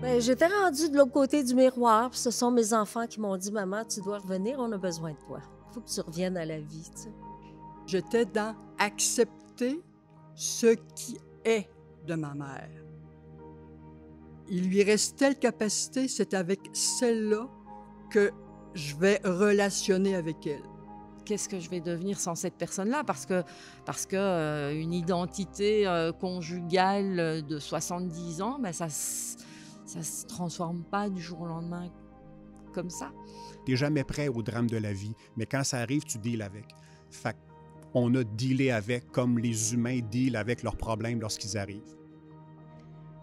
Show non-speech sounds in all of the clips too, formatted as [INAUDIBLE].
Ben, j'étais rendue de l'autre côté du miroir, ce sont mes enfants qui m'ont dit Maman, tu dois revenir, on a besoin de toi. Il faut que tu reviennes à la vie. Tu sais. J'étais dans accepter ce qui est de ma mère. Il lui restait la capacité, c'est avec celle-là que je vais relationner avec elle qu'est-ce que je vais devenir sans cette personne-là parce que parce que euh, une identité euh, conjugale euh, de 70 ans ben ça ça se transforme pas du jour au lendemain comme ça. Tu n'es jamais prêt au drame de la vie, mais quand ça arrive, tu deals avec. Fait on a dealé avec comme les humains dealent avec leurs problèmes lorsqu'ils arrivent.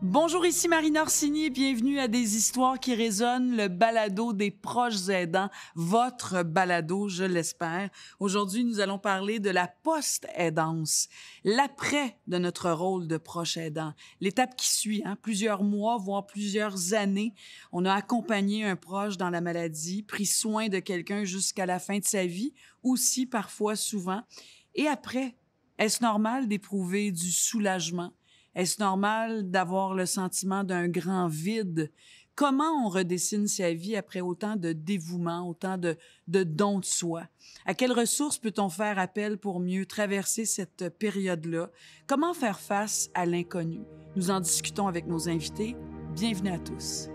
Bonjour, ici Marine Orsini et bienvenue à Des histoires qui résonnent, le balado des proches aidants, votre balado, je l'espère. Aujourd'hui, nous allons parler de la post-aidance, l'après de notre rôle de proche aidant, l'étape qui suit, hein, plusieurs mois, voire plusieurs années. On a accompagné un proche dans la maladie, pris soin de quelqu'un jusqu'à la fin de sa vie, aussi parfois souvent. Et après, est-ce normal d'éprouver du soulagement? Est-ce normal d'avoir le sentiment d'un grand vide? Comment on redessine sa vie après autant de dévouement, autant de, de dons de soi? À quelles ressources peut-on faire appel pour mieux traverser cette période-là? Comment faire face à l'inconnu? Nous en discutons avec nos invités. Bienvenue à tous.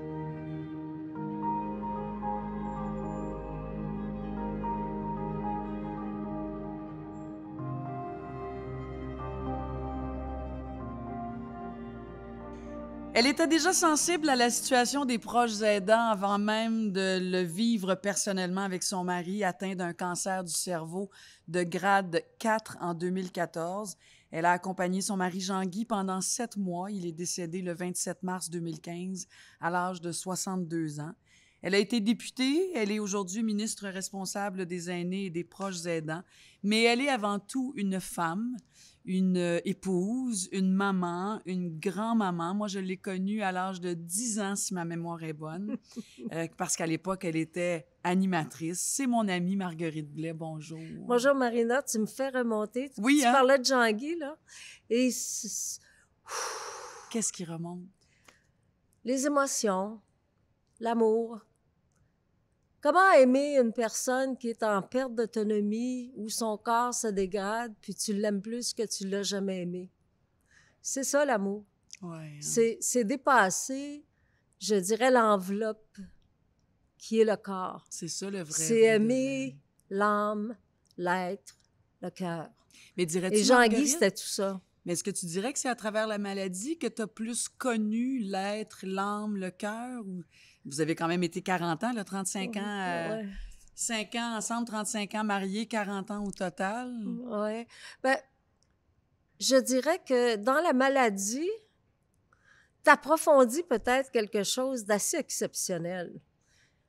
Elle était déjà sensible à la situation des proches aidants avant même de le vivre personnellement avec son mari atteint d'un cancer du cerveau de grade 4 en 2014. Elle a accompagné son mari Jean-Guy pendant sept mois. Il est décédé le 27 mars 2015 à l'âge de 62 ans. Elle a été députée, elle est aujourd'hui ministre responsable des aînés et des proches aidants, mais elle est avant tout une femme une euh, épouse, une maman, une grand-maman. Moi, je l'ai connue à l'âge de 10 ans, si ma mémoire est bonne, [LAUGHS] euh, parce qu'à l'époque, elle était animatrice. C'est mon amie Marguerite Blais. Bonjour. Bonjour, Marina. Tu me fais remonter. Tu, oui, tu hein? parlais de Jean-Guy, là. Et... Qu'est-ce qui remonte? Les émotions, l'amour, Comment aimer une personne qui est en perte d'autonomie, où son corps se dégrade, puis tu l'aimes plus que tu l'as jamais aimé? C'est ça l'amour. Hein. C'est dépasser, je dirais, l'enveloppe qui est le corps. C'est ça le vrai. C'est aimer l'âme, l'être, le cœur. Mais dirais-tu. Et Jean-Guy, c'était tout ça. Mais est-ce que tu dirais que c'est à travers la maladie que tu as plus connu l'être, l'âme, le cœur? Ou... Vous avez quand même été 40 ans, là, 35 ans. 5 euh, ans ensemble, 35 ans mariés, 40 ans au total. Oui. Ben, je dirais que dans la maladie, tu approfondis peut-être quelque chose d'assez exceptionnel.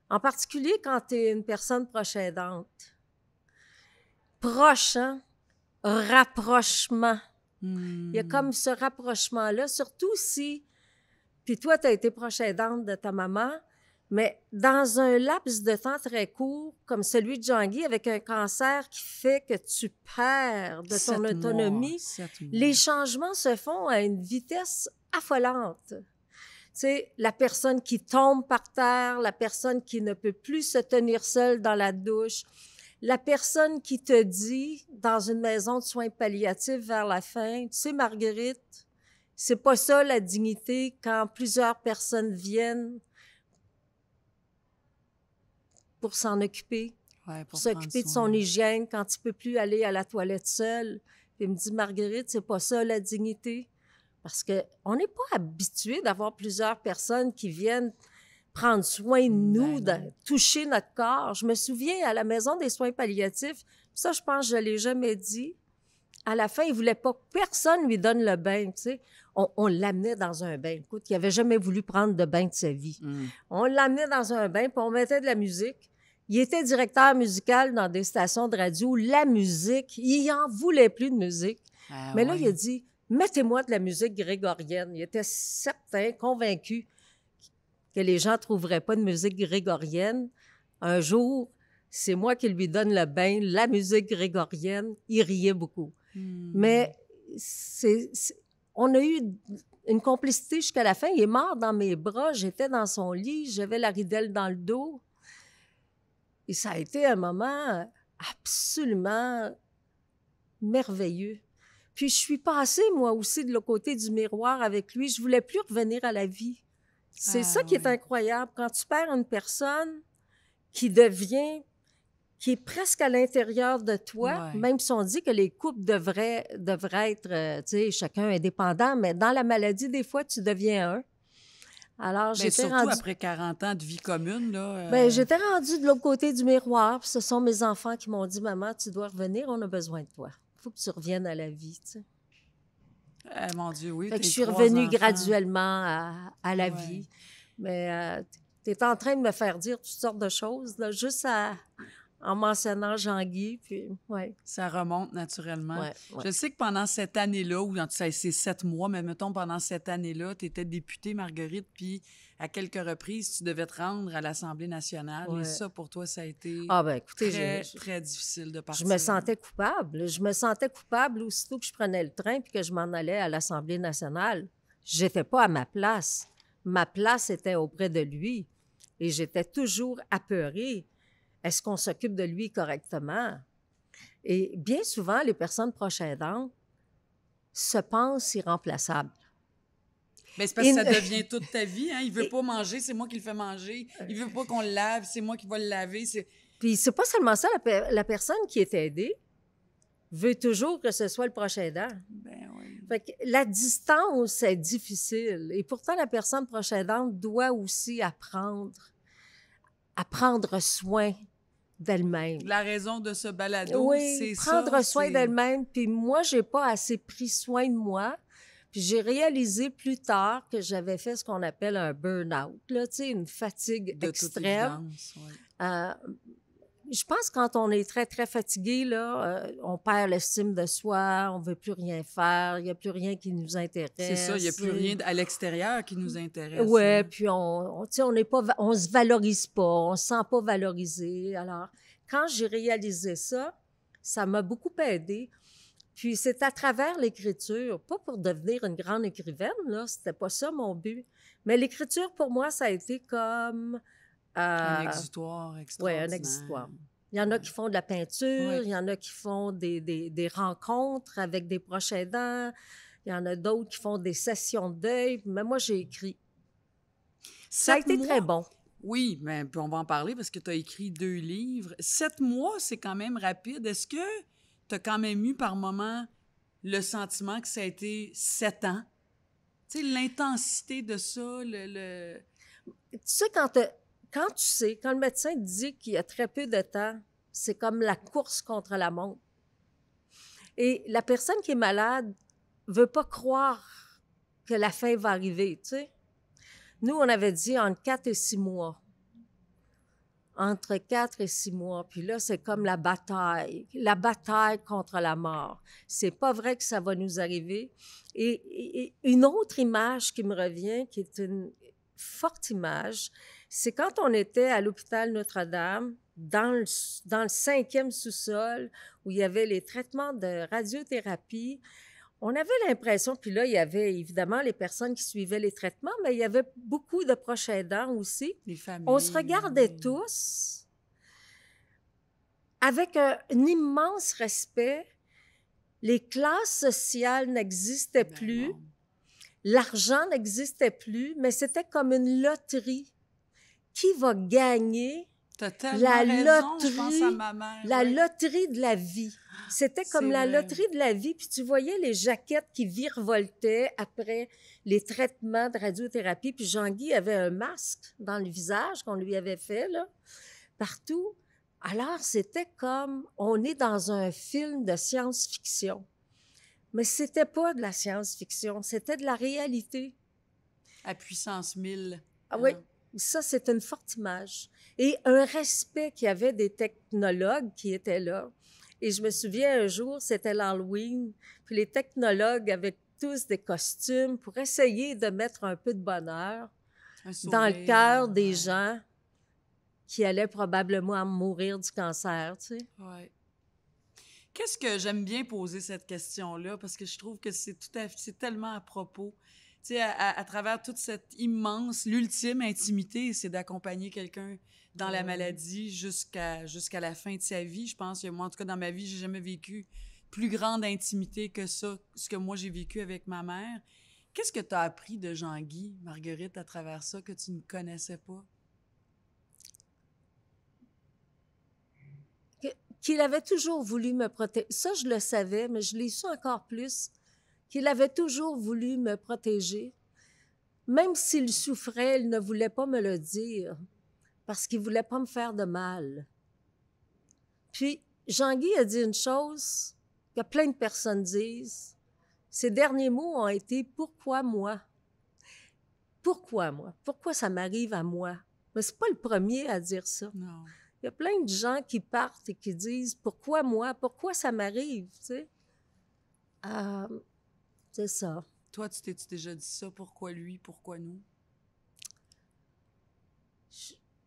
En particulier quand tu es une personne proche aidante. Proche, hein? Rapprochement. Hmm. Il y a comme ce rapprochement-là, surtout si puis toi, tu as été proche aidante de ta maman, mais dans un laps de temps très court, comme celui de Jean-Guy, avec un cancer qui fait que tu perds de ton autonomie, les changements se font à une vitesse affolante. Tu sais, la personne qui tombe par terre, la personne qui ne peut plus se tenir seule dans la douche, la personne qui te dit dans une maison de soins palliatifs vers la fin, tu sais, Marguerite, c'est pas ça la dignité quand plusieurs personnes viennent pour s'en occuper, pour s'occuper de son hygiène quand ne peut plus aller à la toilette seule. il me dit Marguerite, c'est pas ça la dignité parce que on n'est pas habitué d'avoir plusieurs personnes qui viennent prendre soin de nous, ben de toucher notre corps. Je me souviens à la maison des soins palliatifs, ça je pense je l'ai jamais dit. À la fin, il voulait pas que personne lui donne le bain, tu sais on, l'amenait dans un bain. Écoute, il n'avait jamais voulu prendre de bain de sa vie. Hmm. On l'amenait dans un bain, puis on mettait de la musique. Il était directeur musical dans des stations de radio. La musique, il en voulait plus de musique. Ah Mais là, il a dit, mettez-moi de la musique grégorienne. Il était certain, convaincu que les gens ne trouveraient pas de musique grégorienne. Un jour, c'est moi qui lui donne le bain, la musique grégorienne. Il riait beaucoup. Hmm. Mais c'est on a eu une complicité jusqu'à la fin. Il est mort dans mes bras, j'étais dans son lit, j'avais la ridelle dans le dos. Et ça a été un moment absolument merveilleux. Puis je suis passée, moi aussi, de l'autre côté du miroir avec lui. Je voulais plus revenir à la vie. C'est ah ça qui est incroyable. Quand tu perds une personne qui devient qui est presque à l'intérieur de toi, même si on dit que les couples devraient, devraient être, euh, chacun indépendant, mais dans la maladie, des fois, tu deviens un. Alors, ben, j'étais surtout après 40 ans de vie commune, là... Euh. Ben, j'étais rendue de l'autre côté du miroir, puis ce sont mes enfants qui m'ont dit « Maman, tu dois revenir, on a besoin de toi. Il faut que tu reviennes à la vie, tu sais. Eh, mon Dieu, oui. que je suis revenue graduellement à, la vie. Mais euh, tu es en train de me faire dire toutes sortes de choses, là, juste à, en mentionnant Jean-Guy. Puis, ouais. Ça remonte naturellement. Je sais que pendant cette année-là, ou c'est sept mois, mais mettons pendant cette année-là, tu étais députée, Marguerite, puis à quelques reprises, tu devais te rendre à l'Assemblée nationale. Et ça, pour toi, ça a été ah, ben, très, difficile de partir. Je me hein. sentais coupable. Je me sentais coupable aussitôt que je prenais le train puis que je m'en allais à l'Assemblée nationale. J'étais pas à ma place. Ma place était auprès de lui. Et j'étais toujours apeurée est-ce qu'on s'occupe de lui correctement? Et bien souvent, les personnes proches aidantes se pensent irremplaçables. Mais c'est parce que ça devient toute ta vie. Hein? Il veut pas manger, c'est moi qui le fais manger. Il veut pas qu'on le lave, c'est moi qui vais le laver. Puis c'est pas seulement ça, la, personne qui est aidée veut toujours que ce soit le prochain aidant. Ben oui. la distance est difficile. Et pourtant, la personne proche aidante doit aussi apprendre à prendre soin d'elle-même. La raison de ce balado, oui, c'est prendre soin d'elle-même. Puis moi, j'ai pas assez pris soin de moi. Puis j'ai réalisé plus tard que j'avais fait ce qu'on appelle un burn-out, là, Tu sais, une fatigue extrême. euh, je pense que quand on est très, très fatigué, là, euh, on perd l'estime de soi, on ne veut plus rien faire, il n'y a plus rien qui nous intéresse. C'est ça, il n'y a plus rien à euh, l'extérieur qui nous intéresse. Oui, puis on ne on, on, on se valorise pas, on ne se sent pas valorisé. Alors, quand j'ai réalisé ça, ça m'a beaucoup aidé. Puis c'est à travers l'écriture, pas pour devenir une grande écrivaine, là, c'était pas ça mon but, mais l'écriture pour moi, ça a été comme un exutoire extraordinaire. Oui, un exutoire. Il y en a qui font de la peinture, il y en a qui font des, des, rencontres avec des proches aidants, il y en a d'autres qui font des sessions de deuil. Mais moi, j'ai écrit. Ça a été très bon. Oui, mais on va en parler parce que tu as écrit deux livres. Sept mois, c'est quand même rapide. Est-ce que tu as quand même eu par moment le sentiment que ça a été sept ans? Tu sais, l'intensité de ça, le... le... Tu sais, quand quand tu sais, quand le médecin dit qu'il y a très peu de temps, c'est comme la course contre la montre. Et la personne qui est malade veut pas croire que la fin va arriver, tu sais. Nous, on avait dit entre quatre et six mois. Entre quatre et six mois. Puis là, c'est comme la bataille, la bataille contre la mort. C'est pas vrai que ça va nous arriver. et une autre image qui me revient, qui est une forte image, c'est quand on était à l'hôpital Notre-Dame, dans le, cinquième sous-sol, où il y avait les traitements de radiothérapie, on avait l'impression, puis là, il y avait évidemment les personnes qui suivaient les traitements, mais il y avait beaucoup de proches aidants aussi. On se regardait tous avec un immense respect. Les classes sociales n'existaient ben plus. L'argent n'existait plus, mais c'était comme une loterie qui va gagner la loterie, la loterie de la vie. C'était comme la loterie de la vie, puis tu voyais les jaquettes qui virevoltaient après les traitements de radiothérapie, puis Jean-Guy avait un masque dans le visage qu'on lui avait fait, là, partout. Alors, c'était comme on est dans un film de science-fiction. Mais c'était pas de la science-fiction, c'était de la réalité. À puissance 1000. Ah oui, ça, c'est une forte image. Et un respect qu'il y avait des technologues qui étaient là. Et je me souviens un jour, c'était l'Halloween, puis les technologues avaient tous des costumes pour essayer de mettre un peu de bonheur dans le cœur des gens qui allaient probablement mourir du cancer, tu sais. Qu'est-ce que j'aime bien poser cette question-là parce que je trouve que c'est tout c'est tellement à propos sais, à, travers toute cette immense, l'ultime intimité, c'est d'accompagner quelqu'un dans la maladie jusqu'à jusqu'à la fin de sa vie. Je pense que moi, en tout cas, dans ma vie, j'ai jamais vécu plus grande intimité que ça, ce que moi j'ai vécu avec ma mère. Qu'est-ce que tu as appris de Jean-Guy, Marguerite, à travers ça que tu ne connaissais pas? Qu'il avait toujours voulu me protéger. Ça, je le savais, mais je l'ai su encore plus qu'il avait toujours voulu me protéger. Même s'il souffrait, il ne voulait pas me le dire parce qu'il voulait pas me faire de mal. Puis, Jean-Guy a dit une chose que plein de personnes disent. Ses derniers mots ont été Pourquoi moi? Pourquoi moi? Pourquoi ça m'arrive à moi? Mais c'est pas le premier à dire ça. Il y a plein de gens qui partent et qui disent Pourquoi moi? Pourquoi ça m'arrive? Euh, c'est ça. Toi, tu t'es déjà dit ça? Pourquoi lui? Pourquoi nous?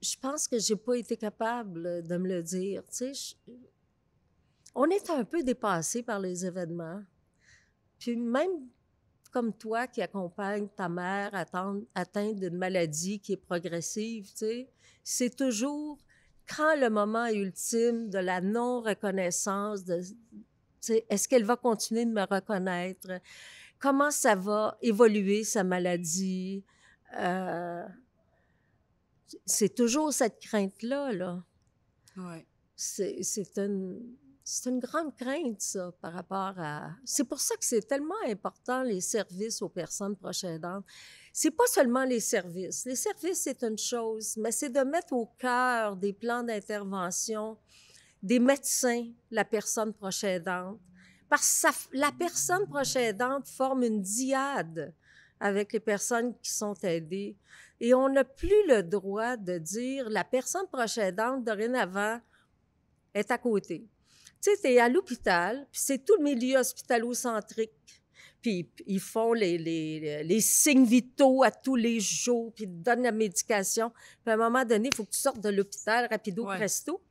Je, pense que j'ai pas été capable de me le dire. Tu on est un peu dépassé par les événements. Puis même comme toi qui accompagne ta mère atteinte d'une maladie qui est progressive, tu c'est toujours quand le moment ultime de la non-reconnaissance de, est-ce qu'elle va continuer de me reconnaître? Comment ça va évoluer, sa maladie? Euh, c'est toujours cette crainte-là. Là. Ouais. C'est une, une, grande crainte, ça, par rapport à... C'est pour ça que c'est tellement important, les services aux personnes proches aidantes. C'est pas seulement les services. Les services, c'est une chose, mais c'est de mettre au cœur des plans d'intervention des médecins, la personne prochaine aidante, parce que la personne prochaine aidante forme une diade avec les personnes qui sont aidées. Et on n'a plus le droit de dire la personne prochaine aidante dorénavant est à côté. Tu sais, tu à l'hôpital, puis c'est tout le milieu hospitalocentrique, Puis ils font les, les, signes vitaux à tous les jours, puis ils donnent la médication. Puis à un moment donné, il faut que tu sortes de l'hôpital rapido presto.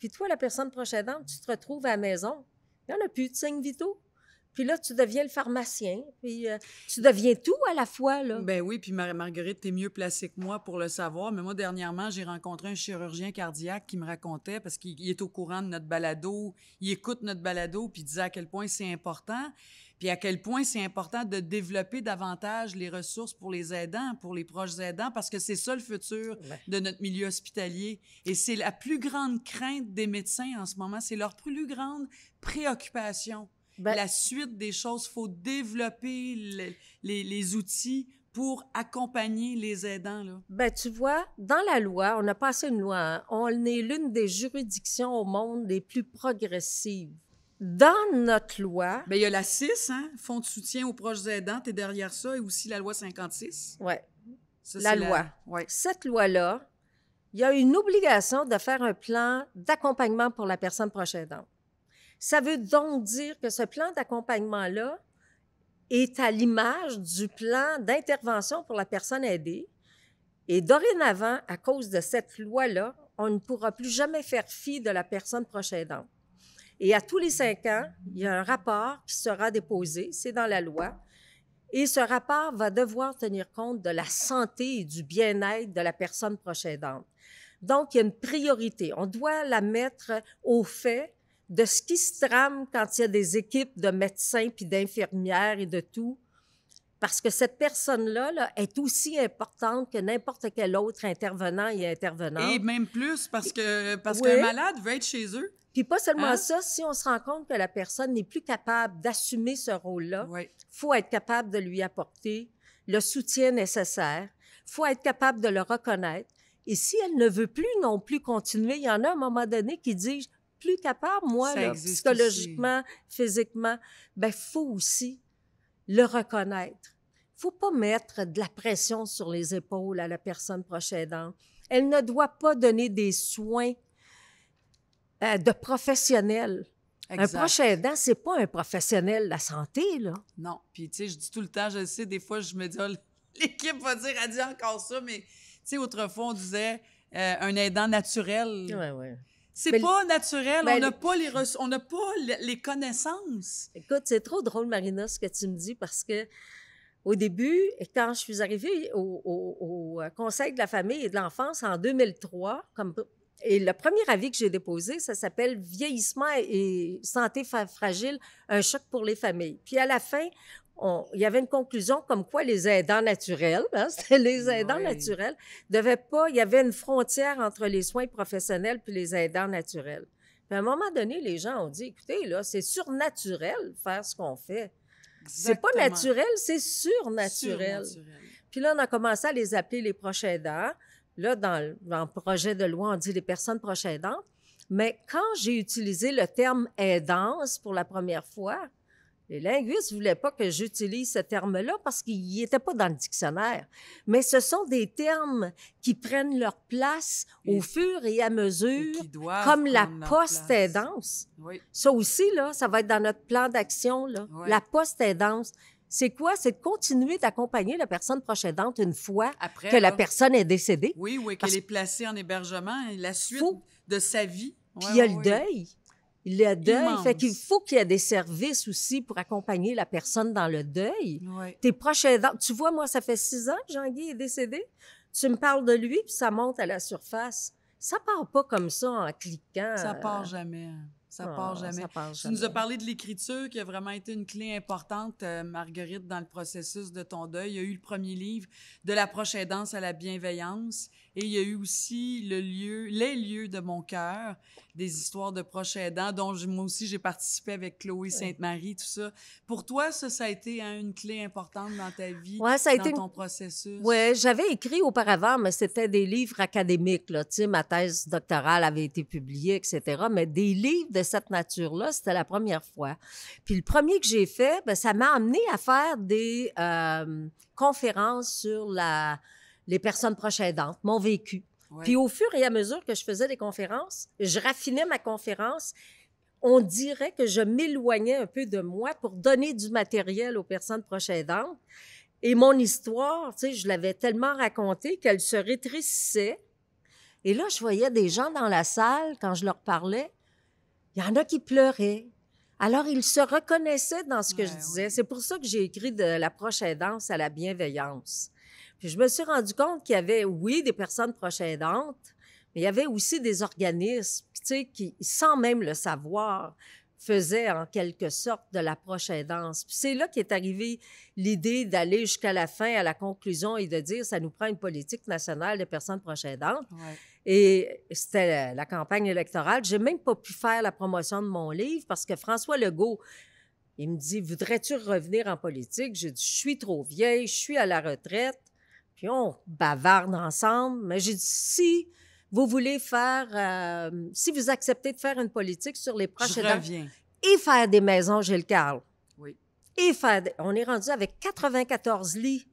Puis toi, la personne prochaine tu te retrouves à la maison. Il n'y en a plus de signes vitaux. Puis là, tu deviens le pharmacien, puis euh, tu deviens tout à la fois. Là. Ben oui, puis Marie Marguerite, tu es mieux placée que moi pour le savoir. Mais moi, dernièrement, j'ai rencontré un chirurgien cardiaque qui me racontait, parce qu'il est au courant de notre balado, il écoute notre balado, puis il disait à quel point c'est important puis à quel point c'est important de développer davantage les ressources pour les aidants, pour les proches aidants, parce que c'est ça le futur de notre milieu hospitalier. Et c'est la plus grande crainte des médecins en ce moment, c'est leur plus grande préoccupation. Ben la suite des choses, faut développer les, outils pour accompagner les aidants. Là. Ben, tu vois, dans la loi, on a passé une loi, hein. on est l'une des juridictions au monde les plus progressives dans notre loi. Bien, il y a la 6, hein, Fonds de soutien aux proches aidants, et derrière ça, et aussi la loi 56. Oui. La loi. Cette loi-là, il y a une obligation de faire un plan d'accompagnement pour la personne proche aidante. Ça veut donc dire que ce plan d'accompagnement-là est à l'image du plan d'intervention pour la personne aidée. Et dorénavant, à cause de cette loi-là, on ne pourra plus jamais faire fi de la personne proche aidante. Et à tous les cinq ans, il y a un rapport qui sera déposé, c'est dans la loi. Et ce rapport va devoir tenir compte de la santé et du bien-être de la personne précédente. Donc, il y a une priorité. On doit la mettre au fait de ce qui se trame quand il y a des équipes de médecins puis d'infirmières et de tout parce que cette personne-là est aussi importante que n'importe quel autre intervenant et intervenante. Et même plus, parce que parce qu'un malade veut être chez eux. Puis pas seulement hein? ça, si on se rend compte que la personne n'est plus capable d'assumer ce rôle-là, il faut être capable de lui apporter le soutien nécessaire, faut être capable de le reconnaître. Et si elle ne veut plus non plus continuer, il y en a à un moment donné qui dit plus capable, moi, psychologiquement, physiquement, ben faut aussi le reconnaître. Il faut pas mettre de la pression sur les épaules à la personne proche aidante. Elle ne doit pas donner des soins euh, de professionnel. Un proche aidant, c'est pas un professionnel de la santé, là. Non. Puis, tu sais, je dis tout le temps, je sais, des fois, je me dis, oh, [LAUGHS] l'équipe va dire, elle dit encore ça, mais, tu sais, autrefois, on disait euh, un aidant naturel. Oui, oui. C'est pas naturel. on n'a pas, les, connaissances. Écoute, c'est trop drôle, Marina, ce que tu me dis, parce que au début, quand je suis arrivée au, euh, Conseil de la famille et de l'enfance en 2003, comme, et le premier avis que j'ai déposé, ça s'appelle Vieillissement et santé fragile, un choc pour les familles. Puis à la fin, il y avait une conclusion comme quoi les aidants naturels, hein, [LAUGHS] c'était les aidants naturels, devaient pas, il y avait une frontière entre les soins professionnels puis les aidants naturels. Puis à un moment donné, les gens ont dit, écoutez, là, c'est surnaturel faire ce qu'on fait. C'est pas naturel, c'est surnaturel. Puis là, on a commencé à les appeler les proches aidants. Là, dans le, projet de loi, on dit les personnes proches aidantes. Mais quand j'ai utilisé le terme aidance pour la première fois, les linguistes ne voulaient pas que j'utilise ce terme-là parce qu'il n'était pas dans le dictionnaire. Mais ce sont des termes qui prennent leur place au fur et à mesure, comme la post-aidance. Ça aussi, là, ça va être dans notre plan d'action. La post-aidance. C'est quoi? C'est de continuer d'accompagner la personne prochaine une fois que la personne est décédée. Oui, oui, qu'elle est placée en hébergement. et La suite de sa vie. il y a le deuil. Il le deuil. Fait qu'il faut qu'il y ait des services aussi pour accompagner la personne dans le deuil. Tes proches aidants. Tu vois, moi, ça fait six ans que Jean-Guy est décédé. Tu me parles de lui, puis ça monte à la surface. Ça part pas comme ça en cliquant. Ça euh, part jamais. Hein. Ça, part jamais. Tu nous as parlé de l'écriture qui a vraiment été une clé importante, euh, Marguerite, dans le processus de ton deuil. Il y a eu le premier livre, De la prochaine aidance à la bienveillance. Et il y a eu aussi le lieu, les lieux de mon cœur, des histoires de proches aidants, dont moi aussi j'ai participé avec Chloé Sainte-Marie, tout ça. Pour toi, ça, a été hein, une clé importante dans ta vie, dans ton processus. Oui, j'avais écrit auparavant, mais c'était des livres académiques. Là. Tu sais, ma thèse doctorale avait été publiée, etc. Mais des livres de cette nature-là, c'était la première fois. Puis le premier que j'ai fait, ben, ça m'a amené à faire des euh, conférences sur la les personnes proches aidantes, m'ont vécu. Puis au fur et à mesure que je faisais des conférences, je raffinais ma conférence. On dirait que je m'éloignais un peu de moi pour donner du matériel aux personnes proches aidantes. Et mon histoire, tu sais, je l'avais tellement racontée qu'elle se rétrécissait. Et là, je voyais des gens dans la salle, quand je leur parlais, il y en a qui pleuraient, alors, il se reconnaissait dans ce que je disais. C'est pour ça que j'ai écrit de la prochaine aidance à la bienveillance. Puis je me suis rendu compte qu'il y avait, oui, des personnes proches aidantes, mais il y avait aussi des organismes, tu sais, qui, sans même le savoir, faisait en quelque sorte de l'approche Puis C'est là qu'est arrivée l'idée d'aller jusqu'à la fin, à la conclusion et de dire ça nous prend une politique nationale de personnes proches aidantes. Et c'était la campagne électorale. J'ai même pas pu faire la promotion de mon livre parce que François Legault, il me dit Voudrais-tu revenir en politique J'ai dit Je suis trop vieille, je suis à la retraite. Puis on bavarde ensemble. Mais j'ai dit Si vous voulez faire, euh, si vous acceptez de faire une politique sur les proches Je reviens. et faire des maisons Gilles Carle. Oui. Et faire, on est rendu avec 94 lits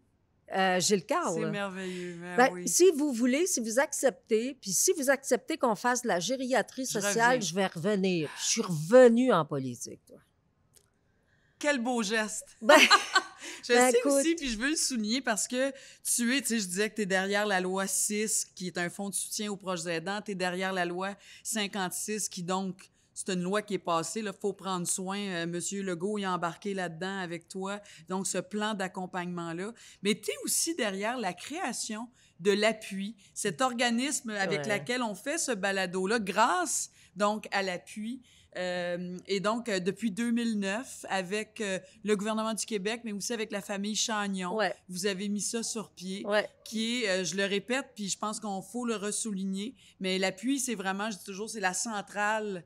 euh, Gilles Carle. C'est merveilleux. Ben ben, si vous voulez, si vous acceptez, puis si vous acceptez qu'on fasse de la gériatrie sociale, je, vais revenir. Je suis revenue en politique. Toi. Quel beau geste. Ben, [LAUGHS] Je ben, sais aussi, puis je veux le souligner parce que tu es, tu sais, je disais que tu es derrière la loi 6, qui est un fonds de soutien aux proches aidants. Tu es derrière la loi 56, qui donc c'est une loi qui est passée. Il faut prendre soin. Euh, Monsieur Legault est embarqué là-dedans avec toi. Donc, ce plan d'accompagnement-là. Mais tu es aussi derrière la création de l'appui, cet organisme avec lequel on fait ce balado-là grâce donc à l'appui euh, et donc, euh, depuis 2009, avec euh, le gouvernement du Québec, mais aussi avec la famille Chagnon, vous avez mis ça sur pied, qui est, je le répète, puis je pense qu'on faut le ressouligner, mais l'appui, c'est vraiment, je dis toujours, c'est la centrale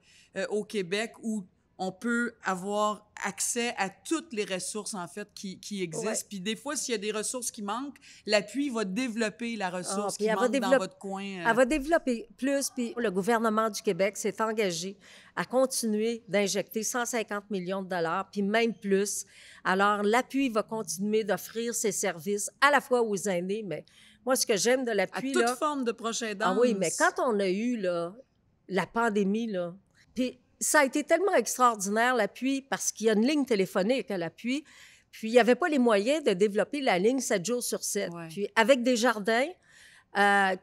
au Québec où on peut avoir accès à toutes les ressources, en fait, qui, existent. Puis des fois, s'il y a des ressources qui manquent, l'appui va développer la ah, ressource qui manque dans votre coin. Euh. Elle va développer plus. Puis le gouvernement du Québec s'est engagé à continuer d'injecter 150 millions de dollars, puis même plus. Alors, l'appui va continuer d'offrir ses services à la fois aux aînés, mais moi, ce que j'aime de l'appui... À toute forme de prochain aidance. Ah oui, mais quand on a eu la pandémie, là, puis ça a été tellement extraordinaire, l'appui, parce qu'il y a une ligne téléphonique à l'appui. Puis, il n'y avait pas les moyens de développer la ligne 7 jours sur 7. Puis, avec des jardins, euh,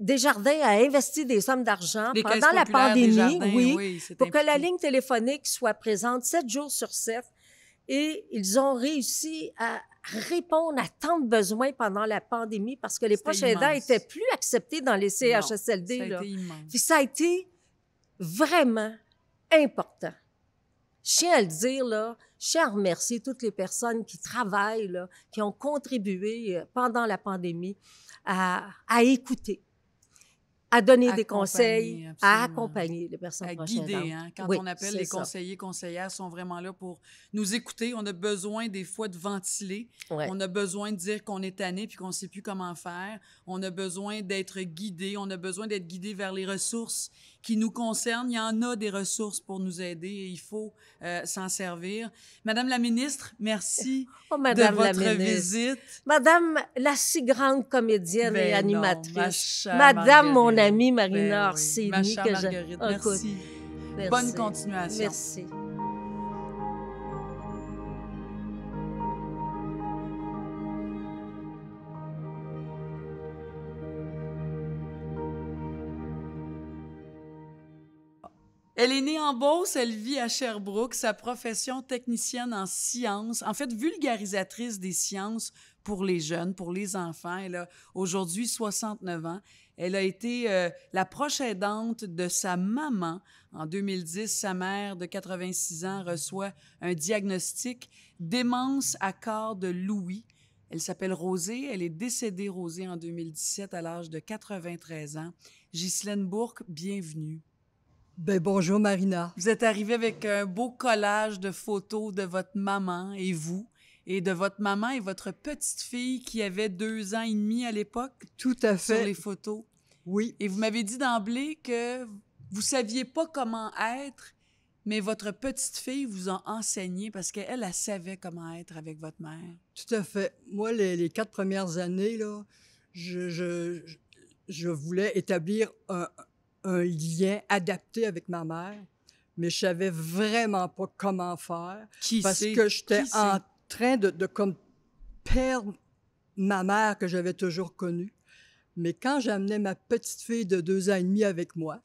Desjardins a investi des sommes d'argent pendant la pandémie, oui, pour que la ligne téléphonique soit présente 7 jours sur 7. Et ils ont réussi à répondre à tant de besoins pendant la pandémie parce que les proches aidants n'étaient plus acceptés dans les CHSLD. ça, a ça a été vraiment important. Je tiens à le dire, là, je tiens à remercier toutes les personnes qui travaillent, qui ont contribué euh, pendant la pandémie à, écouter, à donner des conseils, à accompagner les personnes à guider, hein, Quand on appelle les conseillers conseillers, conseillères sont vraiment là pour nous écouter. On a besoin des fois de ventiler. On a besoin de dire qu'on est tanné puis qu'on ne sait plus comment faire. On a besoin d'être guidé. On a besoin d'être guidé vers les ressources qui nous concerne. Il y en a des ressources pour nous aider et il faut euh, s'en servir. Madame la ministre, merci oh, de votre visite. Madame la si grande comédienne et ben animatrice. Madame mon amie Marina ben Orsini. que merci. Bonne continuation. Merci. Elle est née en Beauce, elle vit à Sherbrooke, sa profession technicienne en sciences, en fait vulgarisatrice des sciences pour les jeunes, pour les enfants. Elle a aujourd'hui 69 ans. Elle a été euh, la proche aidante de sa maman. En 2010, sa mère de 86 ans reçoit un diagnostic démence à corps de Louis. Elle s'appelle Rosée. Elle est décédée, Rosée, en 2017 à l'âge de 93 ans. Ghislaine Bourque, bienvenue. Ben bonjour Marina. Vous êtes arrivée avec un beau collage de photos de votre maman et vous, et de votre maman et votre petite fille qui avait deux ans et demi à l'époque. Tout à fait. Sur les photos. Oui. Et vous m'avez dit d'emblée que vous saviez pas comment être, mais votre petite fille vous a enseigné parce qu'elle, elle savait comment être avec votre mère. Tout à fait. Moi, les, quatre premières années, là, je, je, je voulais établir un, un lien adapté avec ma mère, mais je savais vraiment pas comment faire. Qui parce que j'étais en train de, perdre ma mère que j'avais toujours connue. Mais quand j'amenais ma petite fille de deux ans et demi avec moi,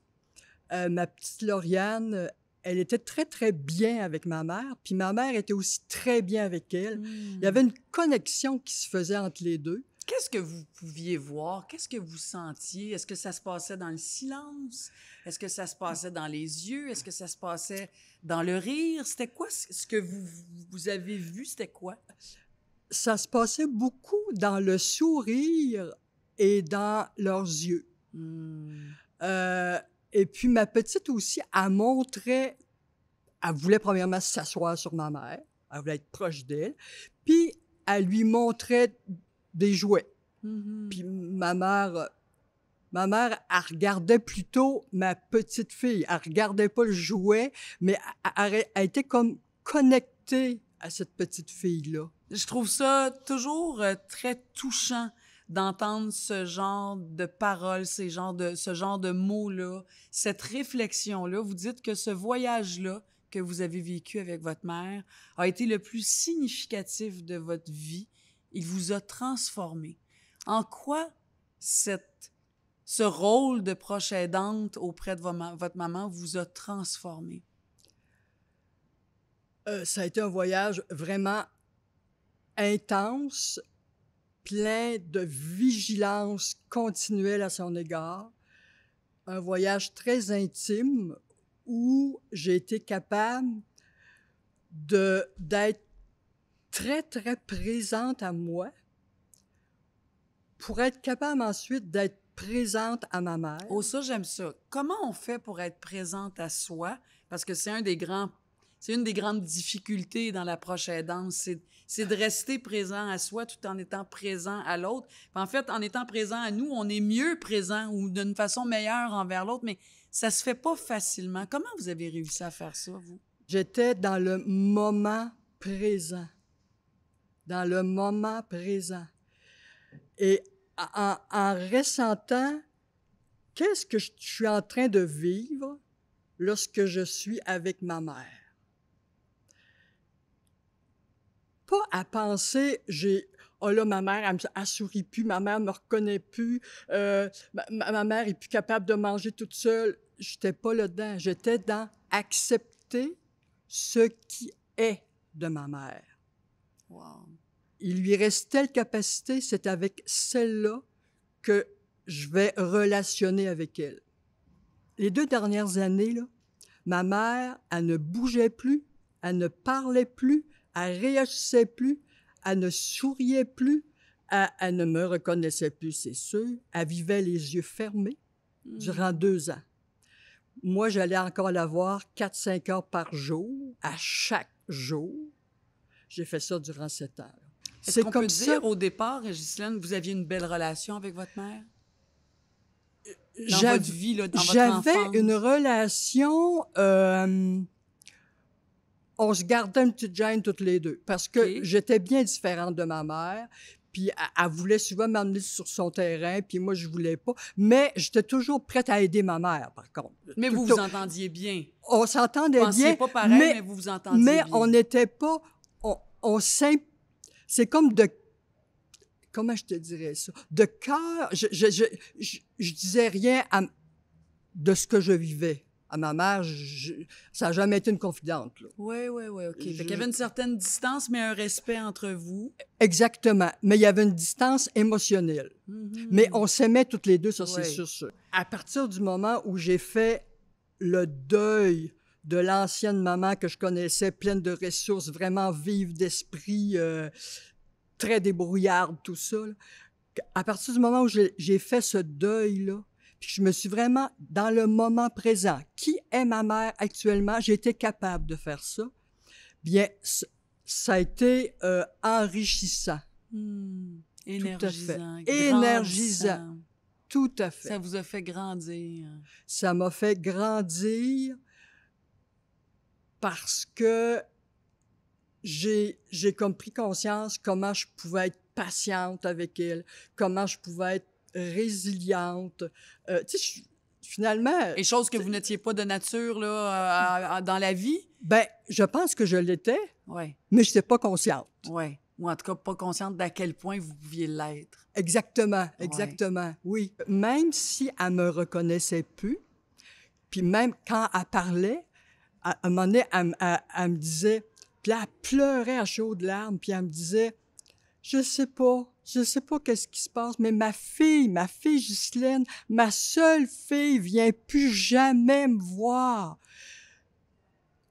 euh, ma petite Lauriane, euh, elle était très, très bien avec ma mère, puis ma mère était aussi très bien avec elle. Hmm. Il y avait une connexion qui se faisait entre les deux. Qu'est-ce que vous pouviez voir? Qu'est-ce que vous sentiez? Est-ce que ça se passait dans le silence? Est-ce que ça se passait dans les yeux? Est-ce que ça se passait dans le rire? C'était quoi ce que vous, avez vu? C'était quoi? Ça se passait beaucoup dans le sourire et dans leurs yeux. Hmm. Euh, et puis ma petite aussi, elle montrait, elle voulait premièrement s'asseoir sur ma mère, elle voulait être proche d'elle, puis elle lui montrait des jouets. Mm-hmm. Puis ma mère, ma mère, elle regardait plutôt ma petite fille. Elle regardait pas le jouet, mais elle, été était comme connectée à cette petite fille-là. Je trouve ça toujours euh, très touchant d'entendre ce genre de paroles, ces de, ce genre de mots-là, cette réflexion-là. Vous dites que ce voyage-là que vous avez vécu avec votre mère a été le plus significatif de votre vie il vous a transformé. En quoi cette, ce rôle de proche aidante auprès de votre maman vous a transformé? Euh, ça a été un voyage vraiment intense, plein de vigilance continuelle à son égard, un voyage très intime où j'ai été capable de d'être très, très présente à moi pour être capable ensuite d'être présente à ma mère. Oh, ça, j'aime ça. Comment on fait pour être présente à soi? Parce que c'est un des grands c'est une des grandes difficultés dans l'approche aidante. c'est de rester présent à soi tout en étant présent à l'autre. En fait, en étant présent à nous, on est mieux présent ou d'une façon meilleure envers l'autre, mais ça se fait pas facilement. Comment vous avez réussi à faire ça, vous? J'étais dans le moment présent dans le moment présent. Et en, ressentant qu'est-ce que je suis en train de vivre lorsque je suis avec ma mère. Pas à penser, j'ai, oh là, ma mère, elle, ne sourit plus, ma mère ne me reconnaît plus, euh, ma, mère est plus capable de manger toute seule. n'étais pas là-dedans. J'étais dans accepter ce qui est de ma mère. Wow il lui reste telle capacité, c'est avec celle-là que je vais relationner avec elle. Les deux dernières années, là, ma mère, elle ne bougeait plus, elle ne parlait plus, elle réagissait plus, elle ne souriait plus, elle, ne me reconnaissait plus, c'est sûr. Elle vivait les yeux fermés mm. durant deux ans. Moi, j'allais encore la voir quatre, cinq heures par jour, à chaque jour. J'ai fait ça durant sept heures. Est-ce qu'on peut dire au départ, Régislaine, vous aviez une belle relation avec votre mère? Dans votre vie, J'avais une relation... Euh, on se gardait une petite gêne toutes les deux parce que j'étais bien différente de ma mère. Puis elle, voulait souvent m'amener sur son terrain, puis moi, je voulais pas. Mais j'étais toujours prête à aider ma mère, par contre. Mais vous vous entendiez bien. On s'entendait bien. pas pareil, mais, vous vous entendiez mais bien. Mais on n'était pas... On, on c'est comme de comment je te dirais ça, de cœur, je, je, disais rien de ce que je vivais. À ma mère, ça n'a jamais été une confidente. Oui, oui, oui, OK. il y avait une certaine distance, mais un respect entre vous. Exactement. Mais il y avait une distance émotionnelle. Mm-hmm. Mais on s'aimait toutes les deux, ça, ce c'est sûr, sûr. À partir du moment où j'ai fait le deuil de l'ancienne maman que je connaissais, pleine de ressources, vraiment vive d'esprit, euh, très débrouillarde, tout ça. À partir du moment où j'ai fait ce deuil-là, je me suis vraiment dans le moment présent. Qui est ma mère actuellement? J'étais capable de faire ça. Bien, ça a été euh, enrichissant. énergisant. Hmm. fait. Énergisant. Tout à fait. Ça vous a fait grandir. Ça m'a fait grandir parce que j'ai, comme pris conscience comment je pouvais être patiente avec elle, comment je pouvais être résiliente. Euh, tu sais, finalement... Et chose que vous n'étiez pas de nature là, euh, dans la vie? Ben, je pense que je l'étais, ouais. mais je n'étais pas consciente. Oui, ou en tout cas pas consciente d'à quel point vous pouviez l'être. Exactement, exactement, oui. Même si elle me reconnaissait plus, puis même quand elle parlait, à, un moment donné, elle, me disait, puis là, elle pleurait à chaudes larmes, puis elle me disait, je sais pas, je sais pas qu'est-ce qui se passe, mais ma fille, ma fille Ghislaine, ma seule fille vient plus jamais me voir.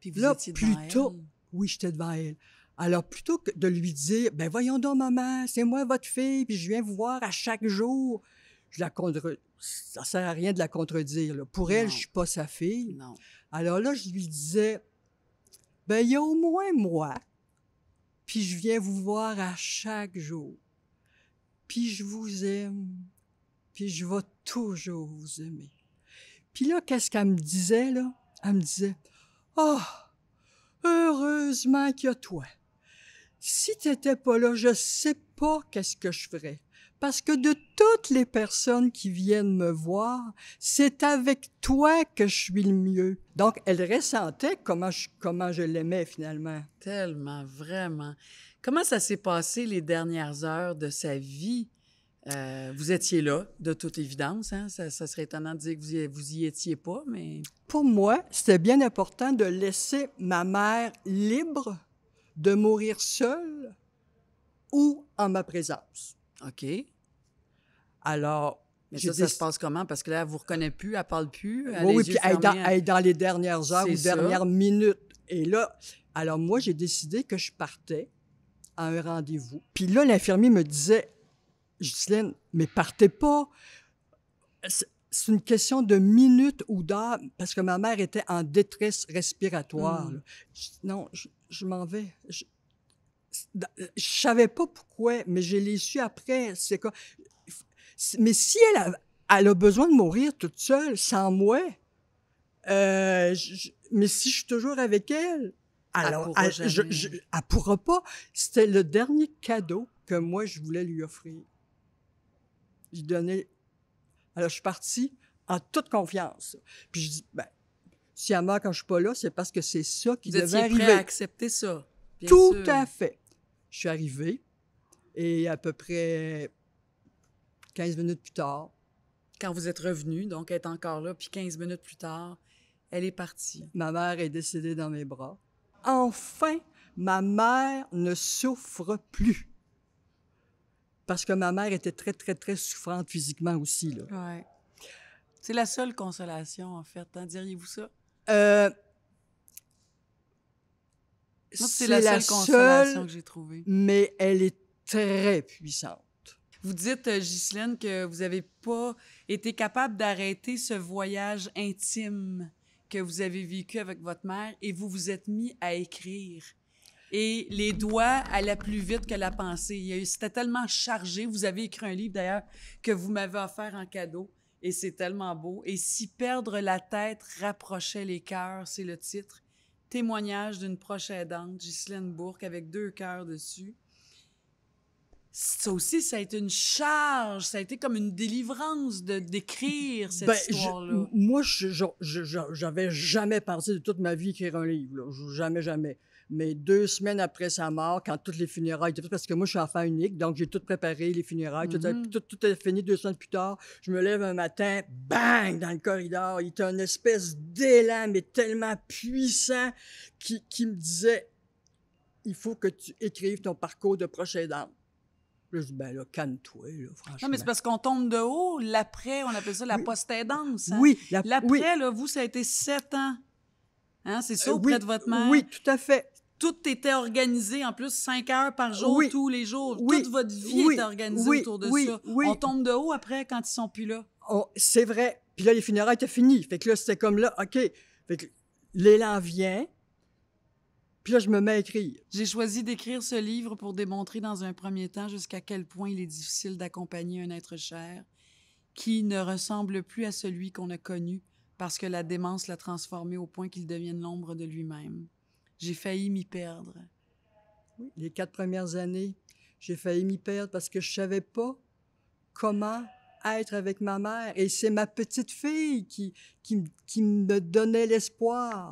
Puis vous là, étiez plutôt, devant elle. oui, j'étais devant elle. Alors, plutôt que de lui dire, ben voyons donc, maman, c'est moi votre fille, puis je viens vous voir à chaque jour, je la ça sert à rien de la contredire. Pour elle, je suis pas sa fille. Non. Alors là, je lui disais, ben il y a au moins moi, puis je viens vous voir à chaque jour, puis je vous aime, puis je vais toujours vous aimer. Puis là, qu'est-ce qu'elle me disait, là? Elle me disait, oh, heureusement qu'il y a toi. Si t'étais pas là, je sais pas qu'est-ce que je ferais parce que de toutes les personnes qui viennent me voir, c'est avec toi que je suis le mieux. Donc, elle ressentait comment je, comment je l'aimais finalement. Tellement, vraiment. Comment ça s'est passé les dernières heures de sa vie? Euh, vous étiez là, de toute évidence. Hein? Ça, serait étonnant de dire que vous vous y étiez pas, mais... Pour moi, c'était bien important de laisser ma mère libre de mourir seule ou en ma présence. OK. Alors, mais ça, se passe comment? Parce que là, elle vous reconnaît plus, elle ne parle plus. oui, oui puis elle est, dans, les dernières heures ou dernières minutes. Et là, alors moi, j'ai décidé que je partais à un rendez-vous. Puis là, l'infirmier me disait, Justine, mais partez pas. C'est une question de minutes ou d'heures, parce que ma mère était en détresse respiratoire. Mmh. non, je, m'en vais. Je, savais pas pourquoi, mais je l'ai su après. C'est quoi? Mais si elle a, besoin de mourir toute seule, sans moi, euh, mais si je suis toujours avec elle, alors elle pourra, pourra pas. C'était le dernier cadeau que moi je voulais lui offrir. Je donnais. Alors je suis partie en toute confiance. Puis je dis, ben, si elle meurt quand je suis pas là, c'est parce que c'est ça qui devait arriver. à accepter ça. Tout à fait. Je suis arrivée et à peu près 15 minutes plus tard. Quand vous êtes revenu, donc elle est encore là, puis 15 minutes plus tard, elle est partie. Ma mère est décédée dans mes bras. Enfin, ma mère ne souffre plus. Parce que ma mère était très, très, très souffrante physiquement aussi. Oui. C'est la seule consolation, en fait. Hein, diriez-vous ça? Euh, c'est la, seule consolation que j'ai trouvée. Mais elle est très puissante. Vous dites, euh, Ghislaine, que vous n'avez pas été capable d'arrêter ce voyage intime que vous avez vécu avec votre mère et vous vous êtes mis à écrire. Et les doigts allaient plus vite que la pensée. C'était tellement chargé. Vous avez écrit un livre, d'ailleurs, que vous m'avez offert en cadeau. Et c'est tellement beau. Et si perdre la tête rapprochait les cœurs, c'est le titre témoignage d'une proche aidante, Ghislaine Bourque, avec deux cœurs dessus ça aussi, ça a été une charge, ça a été comme une délivrance de d'écrire cette ben, histoire-là. Moi, j'avais jamais pensé de toute ma vie écrire un livre, jamais, jamais. Mais deux semaines après sa mort, quand toutes les funérailles étaient parce que moi, je suis enfant unique, donc j'ai tout préparé, les funérailles, mm-hmm. tout, est fini deux semaines plus tard. Je me lève un matin, bang, dans le corridor. Il était une espèce d'élan, mais tellement puissant, qui, qui me disait, il faut que tu écrives ton parcours de prochaine dame. » Je dis, ben là, toi franchement. Non, mais c'est parce qu'on tombe de haut. L'après, on appelle ça la post-aidance. Hein. Oui. L'après, là, vous, ça a été sept ans. Hein, c'est ça, euh, auprès de votre mère? Oui, tout à fait. Tout était organisé, en plus, cinq heures par jour, tous les jours. Toute votre vie était organisée autour de ça. On tombe de haut après quand ils sont plus là. Oh, c'est vrai. Puis là, les funérailles étaient finies. Fait que là, c'était comme là, OK. Fait que l'élan vient, puis là, je me mets à écrire. J'ai choisi d'écrire ce livre pour démontrer dans un premier temps jusqu'à quel point il est difficile d'accompagner un être cher qui ne ressemble plus à celui qu'on a connu parce que la démence l'a transformé au point qu'il devienne l'ombre de lui-même. J'ai failli m'y perdre. les quatre premières années, j'ai failli m'y perdre parce que je savais pas comment être avec ma mère. Et c'est ma petite fille qui, qui me donnait l'espoir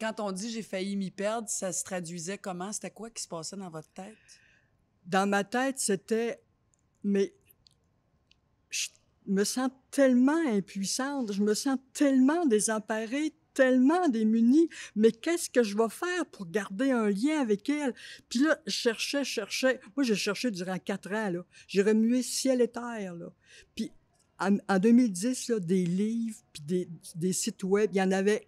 quand on dit j'ai failli m'y perdre, ça se traduisait comment? C'était quoi qui se passait dans votre tête? Dans ma tête, c'était, mais je me sens tellement impuissante, je me sens tellement désemparée, tellement démunie, mais qu'est-ce que je vais faire pour garder un lien avec elle? Puis là, je cherchais, cherchais. Moi, j'ai cherché durant quatre ans, là. J'ai remué ciel et terre, là. Puis en, 2010, des livres, puis des, des sites web, il y en avait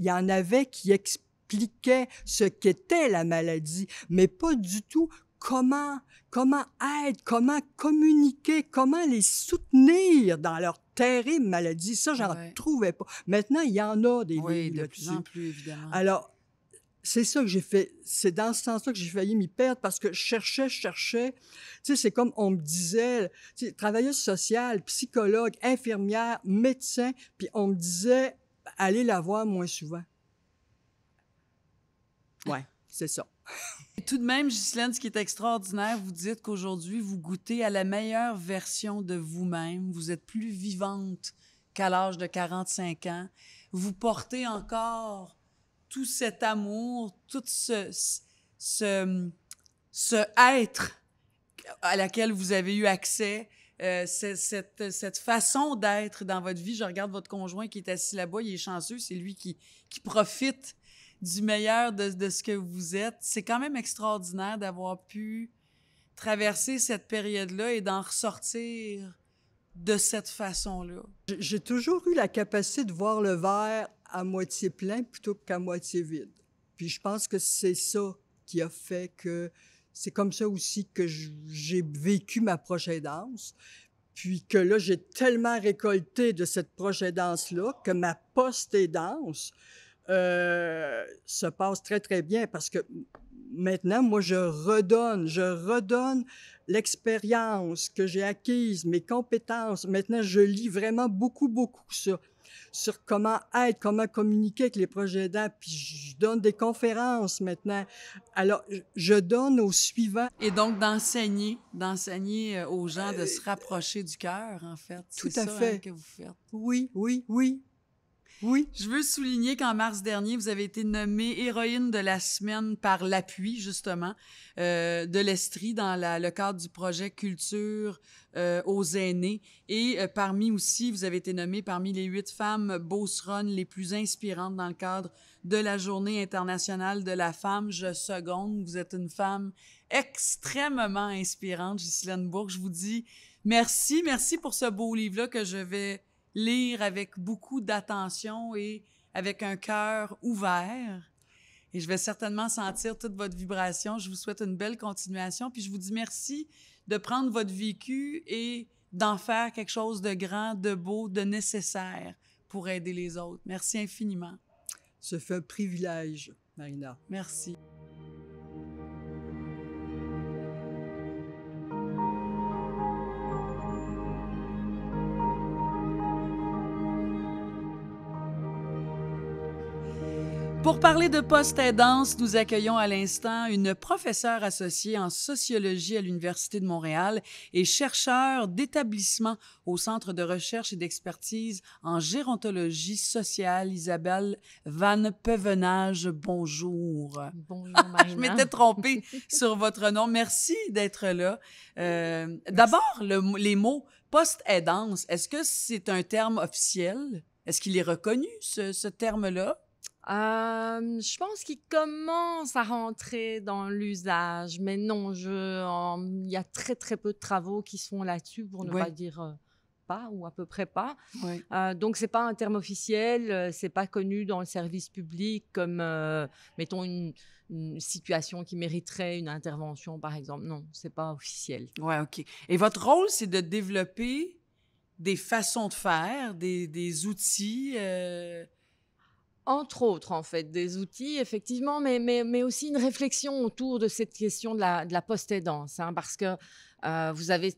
il y en avait qui expliquaient ce qu'était la maladie, mais pas du tout comment, comment aider, comment communiquer, comment les soutenir dans leur terrible maladie. Ça, j'en trouvais pas. Maintenant, il y en a des de plus en plus, évidemment. Alors, c'est ça que j'ai fait. C'est dans ce sens-là que j'ai failli m'y perdre parce que je cherchais, je cherchais. c'est comme on me disait, travailleuse sociale, psychologue, infirmière, médecin, puis on me disait, Allez la voir moins souvent. Ouais, c'est ça. [LAUGHS] Et tout de même, Ghislaine, ce qui est extraordinaire, vous dites qu'aujourd'hui, vous goûtez à la meilleure version de vous-même. Vous êtes plus vivante qu'à l'âge de 45 ans. Vous portez encore tout cet amour, tout ce, ce être à laquelle vous avez eu accès euh, cette, façon d'être dans votre vie. Je regarde votre conjoint qui est assis là-bas, il est chanceux, c'est lui qui, profite du meilleur de ce que vous êtes. C'est quand même extraordinaire d'avoir pu traverser cette période-là et d'en ressortir de cette façon-là. J'ai toujours eu la capacité de voir le verre à moitié plein plutôt qu'à moitié vide. Puis je pense que c'est ça qui a fait que c'est comme ça aussi que j'ai vécu ma prochaine danse. Puis que là, j'ai tellement récolté de cette prochaine danse-là que ma post-danse euh, se passe très, très bien parce que maintenant, moi, je redonne, je redonne l'expérience que j'ai acquise, mes compétences. Maintenant, je lis vraiment beaucoup, beaucoup ça sur comment être, comment communiquer avec les projets aidants. Puis je donne des conférences maintenant. Alors, je donne aux suivants. Et donc d'enseigner, d'enseigner euh, aux gens de euh, se rapprocher du cœur, en fait. Tout à hein, fait. que vous faites. Oui, oui, oui. Oui. Je veux souligner qu'en mars dernier, vous avez été nommée héroïne de la semaine par l'appui, justement, euh, de l'Estrie dans le cadre du projet Culture euh, aux aînés. Et euh, parmi aussi, vous avez été nommée parmi les huit femmes beauceronnes les plus inspirantes dans le cadre de la Journée internationale de la femme. Je seconde, vous êtes une femme extrêmement inspirante, Jocelyne Bourg. Je vous dis merci, merci pour ce beau livre-là que je vais lire avec beaucoup d'attention et avec un cœur ouvert. Et je vais certainement sentir toute votre vibration. Je vous souhaite une belle continuation. Puis je vous dis merci de prendre votre vécu et d'en faire quelque chose de grand, de beau, de nécessaire pour aider les autres. Merci infiniment. Ce fut un privilège, Marina. Merci. Pour parler de post-aidance, nous accueillons à l'instant une professeure associée en sociologie à l'Université de Montréal et chercheur d'établissement au Centre de recherche et d'expertise en gérontologie sociale, Isabelle Van Pevenage. Bonjour. Bonjour, [LAUGHS] Je m'étais trompée [LAUGHS] sur votre nom. Merci d'être là. Euh, d'abord, les mots post-aidance, est-ce que c'est un terme officiel? Est-ce qu'il est reconnu, ce, ce terme-là? je pense qu'il commence à rentrer dans l'usage, mais non, il y a très très peu de travaux qui sont là-dessus pour ne pas dire pas ou à peu près pas. Donc, Euh, donc c'est pas un terme officiel, c'est pas connu dans le service public comme mettons une, situation qui mériterait une intervention par exemple. Non, c'est pas officiel. Ouais, ok. Et votre rôle, c'est de développer des façons de faire, des, des outils entre autres, en fait, des outils, effectivement, mais, mais, mais, aussi une réflexion autour de cette question de la, post-aidance, hein, parce que euh, vous avez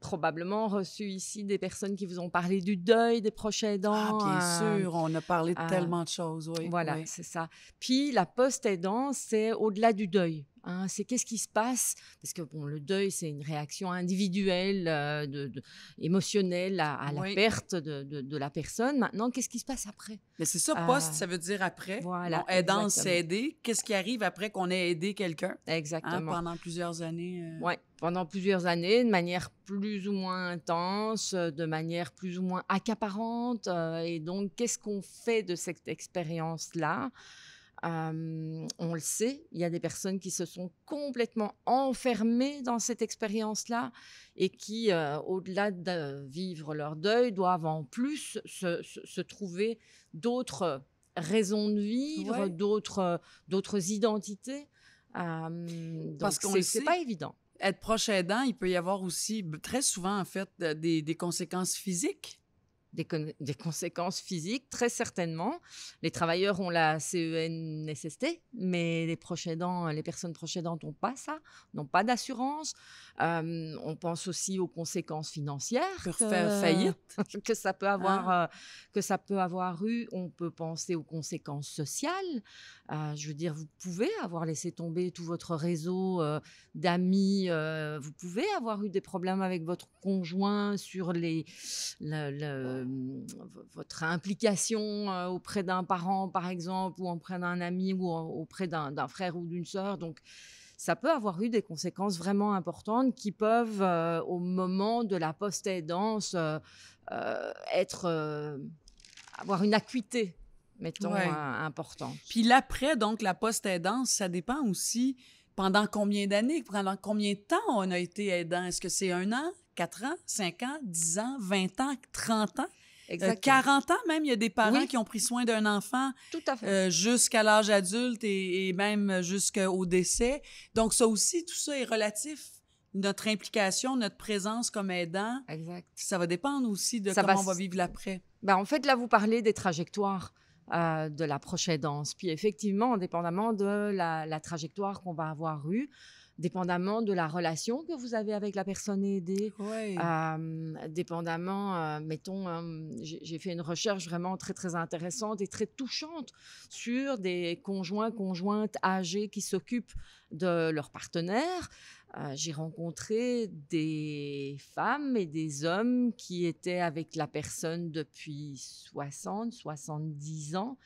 probablement reçu ici des personnes qui vous ont parlé du deuil des proches aidants. Ah, bien euh, sûr, on a parlé de euh, tellement de choses, oui. Voilà, c'est ça. Puis la post-aidance, c'est au-delà du deuil. Hein, c'est qu'est-ce qui se passe Parce que bon, le deuil, c'est une réaction individuelle, euh, de, émotionnelle à, la perte de, la personne. Maintenant, qu'est-ce qui se passe après Mais c'est ça, euh, post, ça veut dire après. Voilà. aidant, aider. Qu'est-ce qui arrive après qu'on ait aidé quelqu'un hein, Exactement. pendant plusieurs années. Euh? Oui, pendant plusieurs années, de manière plus ou moins intense, de manière plus ou moins accaparante. et donc, qu'est-ce qu'on fait de cette expérience-là on le sait, il y a des personnes qui se sont complètement enfermées dans cette expérience-là et qui, euh, au-delà de vivre leur deuil, doivent en plus se, trouver d'autres raisons de vivre, d'autres, d'autres identités. Parce qu'on c'est pas évident. Être proche aidant, il peut y avoir aussi très souvent en fait des conséquences physiques des, conséquences physiques, très certainement. Les travailleurs ont la CENSST, mais les proches aidants, les personnes proches aidantes n'ont pas ça, n'ont pas d'assurance. Euh, on pense aussi aux conséquences financières, [LAUGHS] [LAUGHS] que... ça peut avoir, ah. euh, que ça peut avoir eu. On peut penser aux conséquences sociales. Euh, je veux dire, vous pouvez avoir laissé tomber tout votre réseau d'amis. vous pouvez avoir eu des problèmes avec votre conjoint sur les votre implication euh, auprès d'un parent, par exemple, ou auprès d'un ami, ou auprès d'un frère ou d'une sœur. Donc, ça peut avoir eu des conséquences vraiment importantes qui peuvent, euh, au moment de la post-aidance, euh, être, avoir une acuité, mettons, importante. Puis l'après, donc, la post-aidance, ça dépend aussi pendant combien d'années, pendant combien de temps on a été aidant? Est-ce que c'est un an, quatre ans, cinq ans, dix ans, vingt ans, trente ans? 40 euh, ans même, il y a des parents qui ont pris soin d'un enfant euh, jusqu'à l'âge adulte et, même jusqu'au décès. Donc ça aussi, tout ça est relatif. Notre implication, notre présence comme aidant, ça va dépendre aussi de comment on va vivre l'après. Ben, en fait, là, vous parlez des trajectoires. Euh, de la prochaine danse. Puis effectivement, indépendamment de la, trajectoire qu'on va avoir eue, indépendamment de la relation que vous avez avec la personne aidée, indépendamment, euh, euh, mettons, j'ai fait une recherche vraiment très très intéressante et très touchante sur des conjoints conjointes âgés qui s'occupent de leur partenaire ah, j'ai rencontré des femmes et des hommes qui étaient avec la personne depuis 60, 70 ans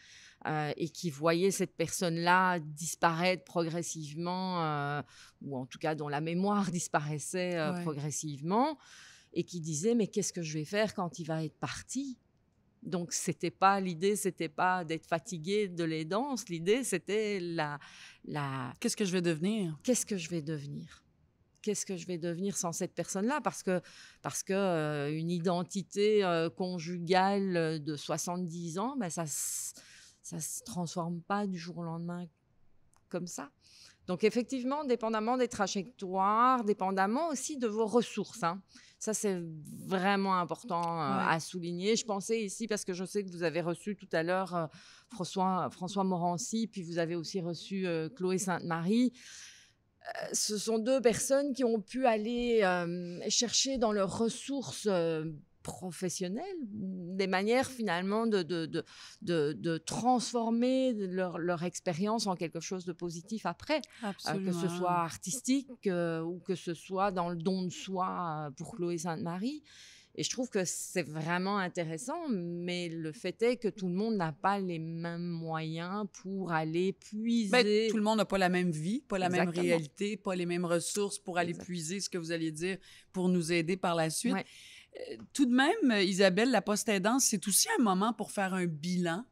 euh, et qui voyaient cette personne-là disparaître progressivement, euh, ou en tout cas dont la mémoire [LAUGHS] disparaissait euh, progressivement, et qui disaient mais qu'est-ce que je vais faire quand il va être parti donc, c'était pas l'idée, c'était pas d'être fatigué de les danses. L'idée, c'était la, la. Qu'est-ce que je vais devenir Qu'est-ce que je vais devenir qu'est-ce que je vais devenir sans cette personne-là parce que parce que euh, une identité euh, conjugale euh, de 70 ans ben ça ça se transforme pas du jour au lendemain comme ça. Donc effectivement, dépendamment des trajectoires, dépendamment aussi de vos ressources. Hein. Ça, c'est vraiment important à souligner. Je pensais ici, parce que je sais que vous avez reçu tout à l'heure François Morancy, puis vous avez aussi reçu Chloé Sainte-Marie. Euh, ce sont deux personnes qui ont pu aller euh, chercher dans leurs ressources euh, professionnelles des manières finalement de, transformer leur, expérience en quelque chose de positif après, que ce soit artistique ou que ce soit dans le don de soi pour Chloé Sainte-Marie. Et je trouve que c'est vraiment intéressant, mais le fait est que tout le monde n'a pas les mêmes moyens pour aller ben, puiser. tout le monde n'a pas la même vie, pas la même réalité, pas les mêmes ressources pour aller puiser ce que vous allez dire pour nous aider par la suite. Euh, tout de même, Isabelle, la post-aidance, c'est aussi un moment pour faire un bilan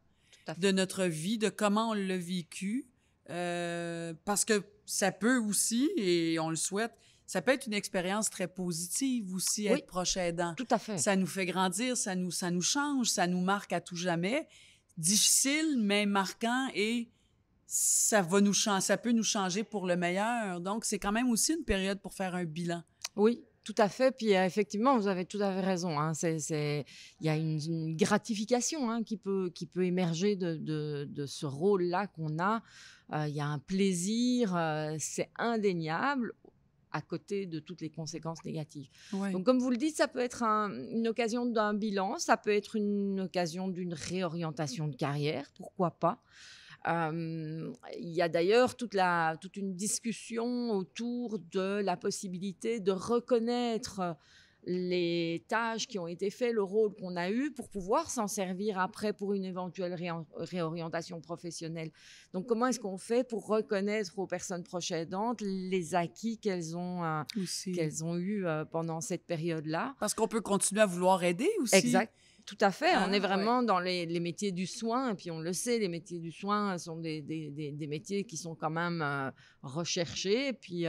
de notre vie, de comment on l'a vécu, euh, parce que ça peut aussi, et on le souhaite, ça peut être une expérience très positive aussi, être proche aidant. Tout à fait. Ça nous fait grandir, ça nous, ça nous change, ça nous marque à tout jamais. Difficile, mais marquant et ça va nous ça peut nous changer pour le meilleur. Donc, c'est quand même aussi une période pour faire un bilan. Oui, tout à fait. Puis euh, effectivement, vous avez tout à fait raison. Hein. C'est, il y a une, gratification hein, qui peut qui peut émerger de, de, ce rôle-là qu'on a. Euh, il y a un plaisir, euh, c'est indéniable à côté de toutes les conséquences négatives. Donc, comme vous le dites, ça peut être une occasion d'un bilan, ça peut être une occasion d'une réorientation de carrière, pourquoi pas. Euh, il y a d'ailleurs toute, toute une discussion autour de la possibilité de reconnaître les tâches qui ont été faites, le rôle qu'on a eu pour pouvoir s'en servir après pour une éventuelle réorientation professionnelle. Donc, comment est-ce qu'on fait pour reconnaître aux personnes proches aidantes les acquis qu'elles ont, euh, qu'elles ont eu euh, pendant cette période-là? Parce qu'on peut continuer à vouloir aider aussi. Exact tout à fait. on ah, est vraiment dans les, métiers du soin, et puis on le sait, les métiers du soin sont des, métiers qui sont quand même euh, recherchés, et puis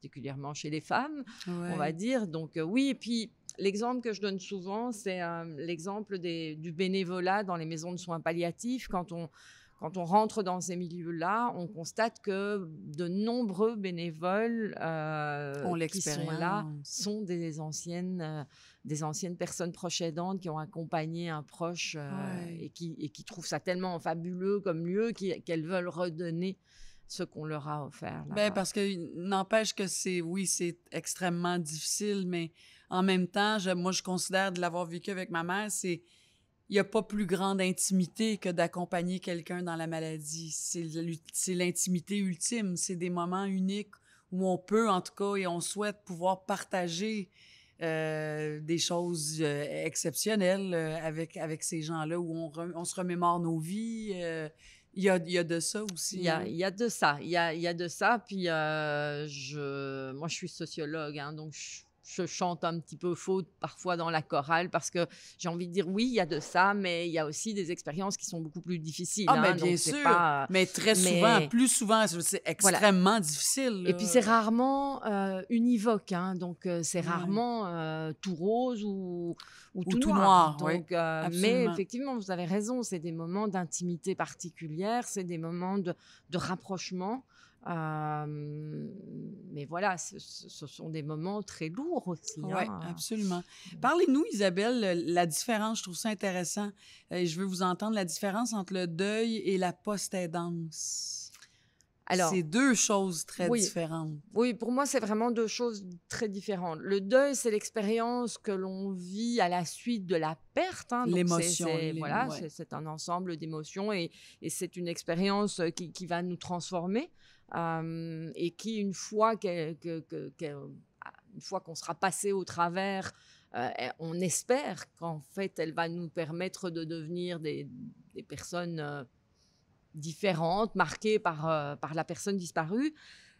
particulièrement chez les femmes, on va dire. Donc euh, oui, et puis L'exemple que je donne souvent, c'est euh, l'exemple du bénévolat dans les maisons de soins palliatifs. Quand on, rentre dans ces milieux-là, on constate que de nombreux bénévoles euh, qui sont là sont des anciennes, des anciennes personnes proches aidantes qui ont accompagné un proche et, qui, trouvent ça tellement fabuleux comme lieu qu'elles veulent redonner ce qu'on leur a offert. Bien, parce que n'empêche que c'est, oui, c'est extrêmement difficile, mais en même temps, je, moi, je considère de l'avoir vécu avec ma mère, c'est il n'y a pas plus grande intimité que d'accompagner quelqu'un dans la maladie. C'est l'intimité ultime. C'est des moments uniques où on peut, en tout cas, et on souhaite pouvoir partager euh, des choses euh, exceptionnelles euh, avec, avec ces gens-là, où on, on, se remémore nos vies, il y a, il y a de ça aussi. Hein. Il y a, de ça. Il y a, il y a de ça. Puis, euh, je, moi, je suis sociologue, hein, donc je je chante un petit peu faux parfois dans la chorale parce que j'ai envie de dire oui, il y a de ça, mais il y a aussi des expériences qui sont beaucoup plus difficiles. Ah, mais hein, bien sûr. mais très souvent, plus souvent, c'est extrêmement difficile. Et puis c'est rarement euh, univoque, hein, donc euh, c'est rarement euh, tout rose ou, tout, noir. mais effectivement, vous avez raison, c'est des moments d'intimité particulière, c'est des moments de rapprochement mais voilà, ce, sont des moments très lourds aussi. Oui, hein. absolument. Mmh. Parlez-nous, Isabelle, la différence, je trouve ça intéressant. Euh, je veux vous entendre la différence entre le deuil et la post-aidance. c'est deux choses très différentes. Oui, pour moi, c'est vraiment deux choses très différentes. Le deuil, c'est l'expérience que l'on vit à la suite de la perte. Hein, L'émotion. Voilà, c'est un ensemble d'émotions et, c'est une expérience qui, va nous transformer et qui, ah, une fois qu'on sera passé au travers, euh, on espère qu'en fait, elle va nous permettre de devenir des, personnes euh, différentes, marquées euh, par, la personne disparue.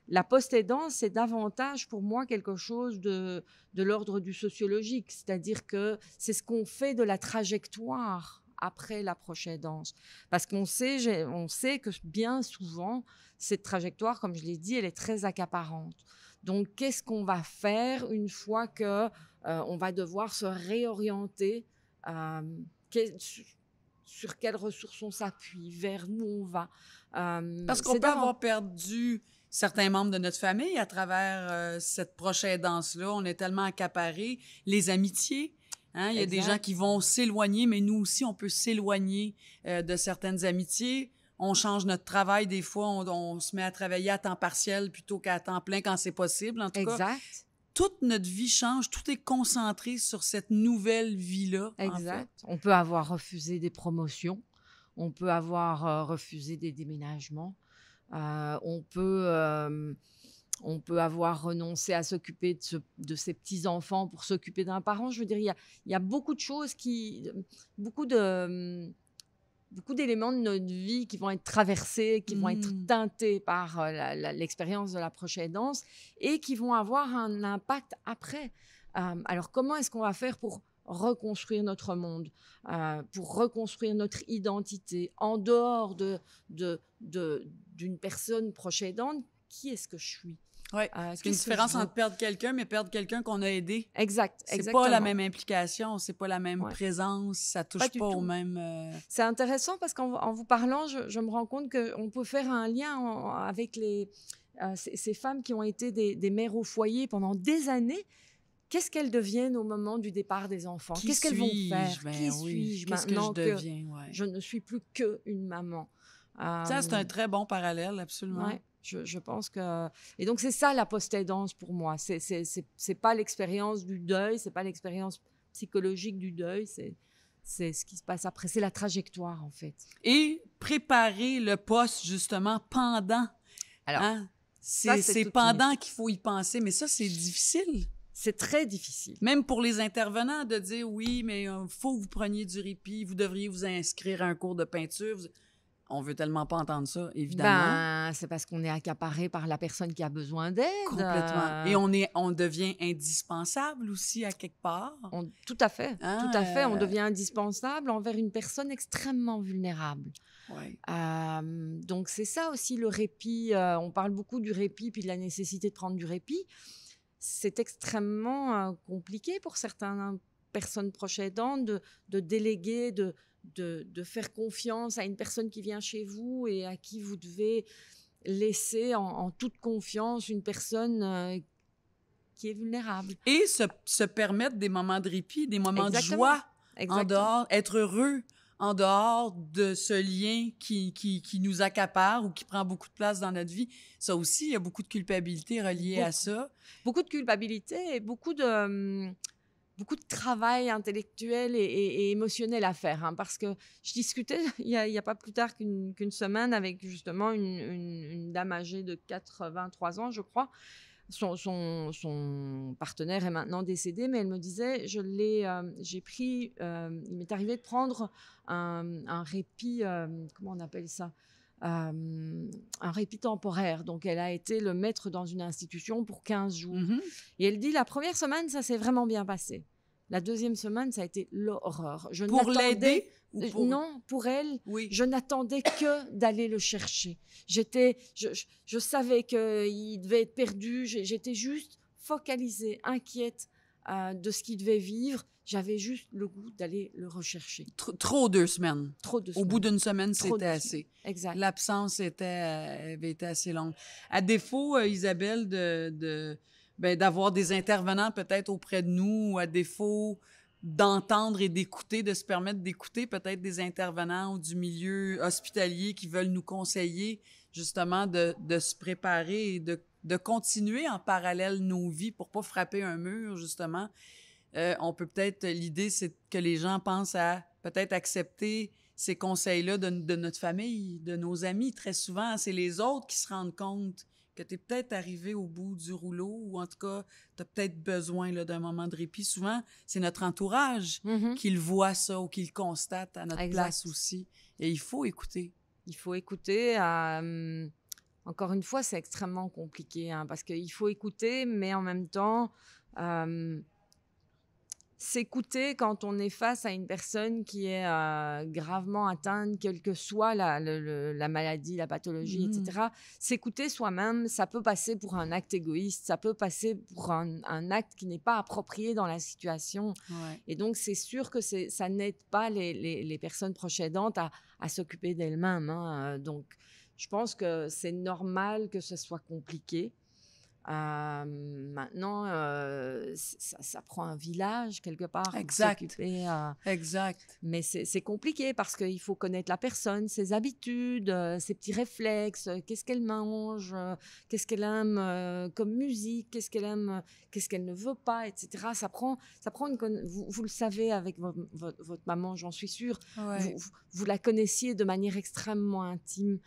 La post-aidance, c'est davantage pour moi quelque chose de l'ordre du sociologique, c'est-à-dire que c'est ce qu'on fait de la trajectoire après la prochaine danse. Parce qu'on sait, on sait que bien souvent, cette trajectoire, comme je l'ai dit, elle est très accaparante. Donc, qu'est-ce qu'on va faire une fois que euh, on va devoir se réorienter euh, sur quelles ressources on s'appuie, vers où on va. Euh, Parce qu'on peut avoir perdu certains membres de notre famille à travers cette prochaine danse-là. On est tellement accaparés, les amitiés, Hein, il y a des gens qui vont s'éloigner, mais nous aussi, on peut s'éloigner euh, de certaines amitiés. On change notre travail des fois, on, se met à travailler à temps partiel plutôt qu'à temps plein quand c'est possible, en tout cas. Toute notre vie change, tout est concentré sur cette nouvelle vie-là. Exact. On peut avoir refusé des promotions, on peut avoir euh, refusé des déménagements, euh, on peut on peut avoir renoncé à s'occuper de, ses petits-enfants pour s'occuper d'un parent. Je veux dire, il y, a, beaucoup de choses qui. beaucoup d'éléments de notre vie qui vont être traversés, qui vont être hmm. teintés par euh, l'expérience de la prochaine danse et qui vont avoir un impact après. Euh, alors, comment est-ce qu'on va faire pour reconstruire notre monde, euh, pour reconstruire notre identité en dehors d'une personne proche Qui est-ce que je suis oui. Euh, c'est une différence entre perdre quelqu'un, mais perdre quelqu'un qu'on a aidé. Exact. C'est pas la même implication, c'est pas la même présence, ça touche pas, au même. Euh, c'est intéressant parce qu'en vous parlant, je, me rends compte qu'on peut faire un lien avec les, euh, ces, femmes qui ont été des, mères au foyer pendant des années qu'est-ce qu'elles deviennent au moment du départ des enfants Qu'est-ce qu'elles vont faire ben Qui suis-je Qu'est-ce que je, deviens, je ne suis plus qu'une maman Ça, c'est un très bon parallèle, absolument. Je, pense que et donc c'est ça la post-aidance pour moi. C'est n'est pas l'expérience du deuil, c'est pas l'expérience psychologique du deuil, c'est ce qui se passe après, c'est la trajectoire en fait. Et préparer le poste justement pendant. Alors, hein? c'est pendant qu'il faut y penser, mais ça c'est difficile. C'est très difficile. Même pour les intervenants de dire oui, mais il euh, faut que vous preniez du répit, vous devriez vous inscrire à un cours de peinture on veut tellement pas entendre ça, évidemment. Ben, c'est parce qu'on est accaparé par la personne qui a besoin d'aide. Complètement. Et on, est, on devient indispensable aussi à quelque part. tout à fait. tout à fait. On ah. devient indispensable envers une personne extrêmement vulnérable. Ouais. Euh, donc, c'est ça aussi le répit. Euh, on parle beaucoup du répit puis de la nécessité de prendre du répit. C'est extrêmement euh, compliqué pour certaines personnes proches aidantes de, de déléguer, de de, faire confiance à une personne qui vient chez vous et à qui vous devez laisser en, toute confiance une personne euh, qui est vulnérable. Et se, se, permettre des moments de répit, des moments de joie en dehors, être heureux en dehors de ce lien qui, qui, qui, nous accapare ou qui prend beaucoup de place dans notre vie. Ça aussi, il y a beaucoup de culpabilité reliée à ça. Beaucoup de culpabilité et beaucoup de... Hum, beaucoup de travail intellectuel et, émotionnel à faire. Hein, parce que je discutais [LAUGHS] il n'y a, pas plus tard qu'une semaine avec justement une, dame âgée de 83 ans, je crois. Son, partenaire est maintenant décédé, mais elle me disait, je l'ai, euh, j'ai pris, euh, il m'est arrivé de prendre un, répit, euh, comment on appelle ça un répit temporaire. Donc, elle a été le maître dans une institution pour 15 jours. Mmh Et elle dit, la première semaine, ça s'est vraiment bien passé. La deuxième semaine, ça a été l'horreur. pour l'aider Non, pour elle, je n'attendais que d'aller le chercher. J'étais, je, je savais qu'il devait être perdu. J'étais juste focalisée, inquiète, euh, de ce qu'il devait vivre. J'avais juste le goût d'aller le rechercher. trop deux semaines. Trop Au bout d'une semaine, c'était assez. Exact. L'absence était, avait euh, été assez longue. À défaut, euh, Isabelle, de, ben, d'avoir des intervenants peut-être auprès de nous, ou à défaut d'entendre et d'écouter, de se permettre d'écouter peut-être des intervenants ou du milieu hospitalier qui veulent nous conseiller justement de, de se préparer et de de continuer en parallèle nos vies pour pas frapper un mur, justement. Euh, on peut peut-être, l'idée, c'est que les gens pensent à peut-être accepter ces conseils-là de, notre famille, de nos amis. Très souvent, c'est les autres qui se rendent compte que tu es peut-être arrivé au bout du rouleau ou en tout cas, tu as peut-être besoin d'un moment de répit. Souvent, c'est notre entourage mm-hmm. qui le voit ça ou qui le constate à notre place aussi. Et il faut écouter. Il faut écouter. à... Euh, encore une fois, c'est extrêmement compliqué hein, parce qu'il faut écouter, mais en même temps, s'écouter quand on est face à une personne qui est gravement atteinte, quelle que soit la, maladie, la pathologie, etc. Mmh. S'écouter soi-même, ça peut passer pour un acte égoïste, ça peut passer pour un, acte qui n'est pas approprié dans la situation. Et donc, c'est sûr que ça n'aide pas les, personnes proches à, s'occuper d'elles-mêmes. Hein, donc, je pense que c'est normal que ce soit compliqué. Euh, maintenant, euh, ça, prend un village quelque part. Exact. Euh, exact. Mais c'est compliqué parce qu'il faut connaître la personne, ses habitudes, ses petits réflexes, qu'est-ce qu'elle mange, qu'est-ce qu'elle aime comme musique, qu'est-ce qu'elle aime, qu'est-ce qu'elle ne veut pas, etc. Ça prend, ça prend une. Vous, le savez avec votre maman, j'en suis sûre. Vous, la connaissiez de manière extrêmement intime,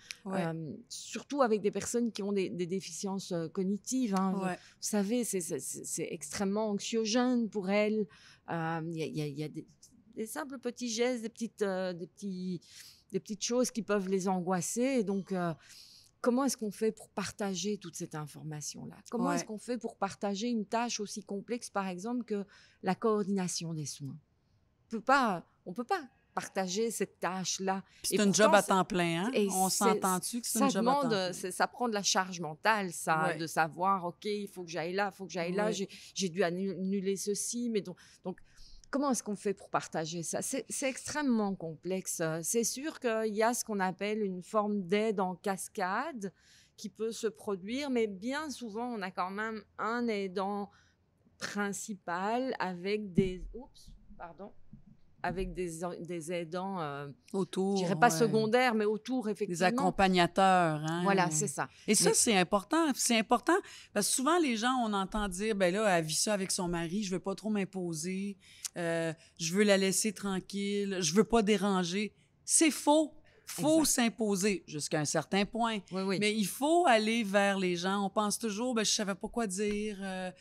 surtout avec des personnes qui ont des déficiences cognitives Hein. Vous, savez, c'est extrêmement anxiogène pour elles. Euh, il y, a, des, simples petits gestes, des petites, euh, des, petits, des petites choses qui peuvent les angoisser. Et donc, euh, comment est-ce qu'on fait pour partager toute cette information-là Comment est-ce qu'on fait pour partager une tâche aussi complexe, par exemple, que la coordination des soins on peut pas, on peut pas partager cette tâche-là. C'est un job à temps plein, hein? Et On s'entend-tu que c'est un job demande, à temps Ça prend de la charge mentale, ça, de savoir, OK, il faut que j'aille là, il faut que j'aille là, j'ai dû annuler ceci, mais donc... donc Comment est-ce qu'on fait pour partager ça C'est extrêmement complexe. C'est sûr qu'il y a ce qu'on appelle une forme d'aide en cascade qui peut se produire, mais bien souvent, on a quand même un aidant principal avec des... Oups, pardon avec des, des aidants autour. Euh, je dirais pas secondaire secondaires, mais autour, effectivement. Des accompagnateurs. Hein. Voilà, c'est ça. Et ça, c'est important. C'est important parce que souvent, les gens, on entend dire, ben là, elle vit ça avec son mari, je veux pas trop m'imposer, euh, je veux la laisser tranquille, je veux pas déranger. C'est faux faut s'imposer jusqu'à un certain point. Oui, oui. Mais il faut aller vers les gens. On pense toujours, ben, je savais pas quoi dire, euh,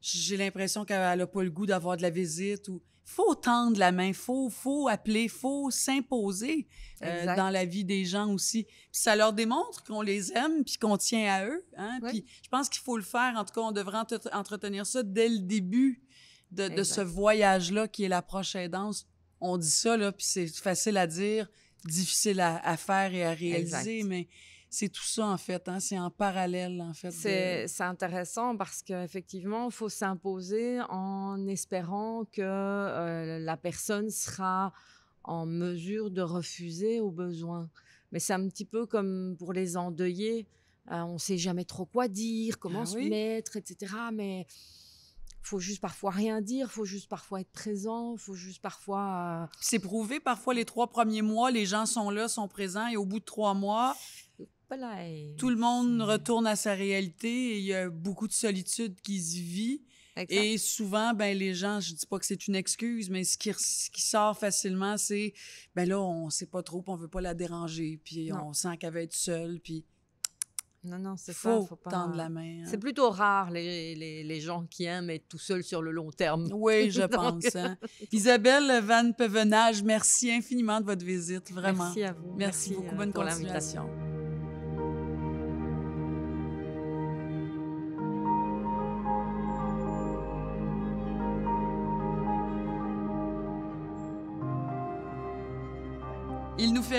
j'ai l'impression qu'elle a pas le goût d'avoir de la visite. Ou faut tendre la main, faut faut appeler, faut s'imposer euh, dans la vie des gens aussi. ça leur démontre qu'on les aime puis qu'on tient à eux. Hein. je pense qu'il faut le faire. En tout cas, on devrait entretenir ça dès le début de, ce voyage-là qui est la prochaine danse. On dit ça puis c'est facile à dire, difficile à, faire et à réaliser, mais c'est tout ça, en fait. Hein, c'est en parallèle, en fait. C'est intéressant parce qu'effectivement, il faut s'imposer en espérant que euh, la personne sera en mesure de refuser aux besoins. Mais c'est un petit peu comme pour les endeuillés. Euh, on ne sait jamais trop quoi dire, comment ah se mettre, etc. Mais faut juste parfois rien dire, faut juste parfois être présent, faut juste parfois. Euh c'est prouvé. Parfois, les trois premiers mois, les gens sont là, sont présents, et au bout de trois mois, tout le monde retourne à sa réalité et il y a beaucoup de solitude qui s'y vit. Et souvent, ben les gens, je dis pas que c'est une excuse, mais ce qui, sort facilement, c'est ben là, on sait pas trop, on veut pas la déranger, puis on sent qu'elle va être seule, puis non, non, c'est ça. Faut tendre la main. Hein. C'est plutôt rare, les, gens qui aiment être tout seuls sur le long terme. Oui, [LAUGHS] je pense. Hein. Isabelle Van Pevenage, merci infiniment de votre visite, vraiment. Merci à vous. Merci, beaucoup. Euh, bonne pour continuation.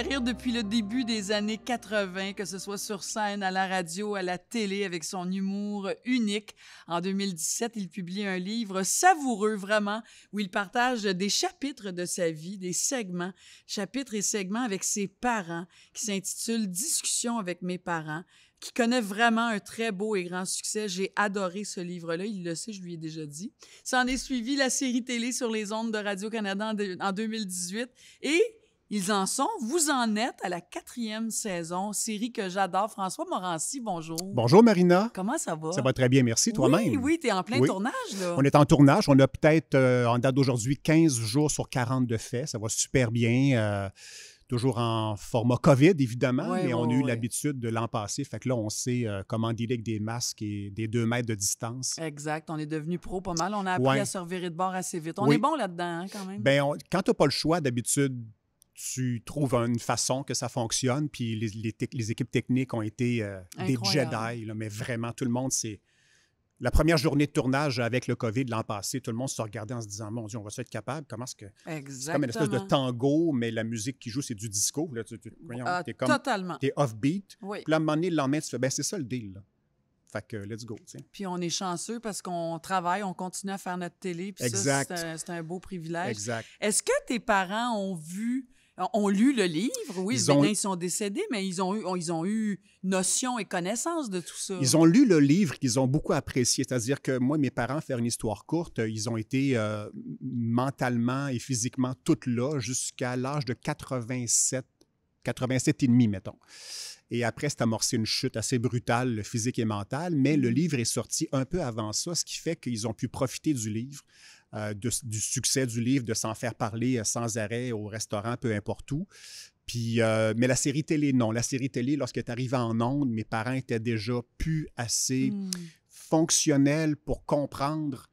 rire depuis le début des années 80, que ce soit sur scène, à la radio, à la télé, avec son humour unique. En 2017, il publie un livre savoureux, vraiment, où il partage des chapitres de sa vie, des segments, chapitres et segments avec ses parents, qui s'intitule Discussion avec mes parents qui connaît vraiment un très beau et grand succès. J'ai adoré ce livre-là. Il le sait, je lui ai déjà dit. Ça en est suivi la série télé sur les ondes de Radio-Canada en 2018 et ils en sont, vous en êtes à la quatrième saison, série que j'adore. François Morancy, bonjour. Bonjour Marina. Comment ça va? Ça va très bien, merci toi-même. Oui, oui, tu en plein tournage. Là. On est en tournage, on a peut-être euh, en date d'aujourd'hui 15 jours sur 40 de fait, ça va super bien. Euh, toujours en format COVID, évidemment, mais on a eu l'habitude de l'an passé. Fait que là, on sait euh, comment dealer avec des masques et des deux mètres de distance. Exact. On est devenu pro pas mal. On a appris à se revirer de bord assez vite. On est bon là-dedans, hein, quand même. Bien, quand tu pas le choix, d'habitude, tu trouves une façon que ça fonctionne, puis les, équipes techniques ont été euh, des Jedi, mais vraiment, tout le monde, c'est... La première journée de tournage avec le COVID l'an passé, tout le monde se regardait en se disant Mon Dieu, on va se être capable Comment est-ce que. C'est comme une espèce de tango, mais la musique qui joue, c'est du disco. tu, ah, totalement. T'es Puis à un moment donné, le lendemain, tu fais ben, C'est ça le deal. Fait que let's go. Puis on est chanceux parce qu'on travaille, on continue à faire notre télé. Puis exact. ça, c'est un, beau privilège. Exact. Est-ce que tes parents ont vu ont lu le livre, oui, ben, ils, sont décédés, mais ils ont, eu, ils ont eu notion et connaissance de tout ça. Ils ont lu le livre qu'ils ont beaucoup apprécié, c'est-à-dire que moi, mes parents, faire une histoire courte, euh, ils ont été euh, mentalement et physiquement toutes là jusqu'à l'âge de 87, 87 et demi, mettons. Et après, c'est amorcé une chute assez brutale, physique et mentale, mais le mm-hmm. livre est sorti un peu avant ça, ce qui fait qu'ils ont pu profiter du livre euh, du succès du livre, de s'en faire parler euh, sans arrêt au restaurant, peu importe où. Puis, euh, mais la série télé, non. La série télé, lorsqu'elle est arrivée en ondes, mes parents étaient déjà plus assez hmm. fonctionnels pour comprendre.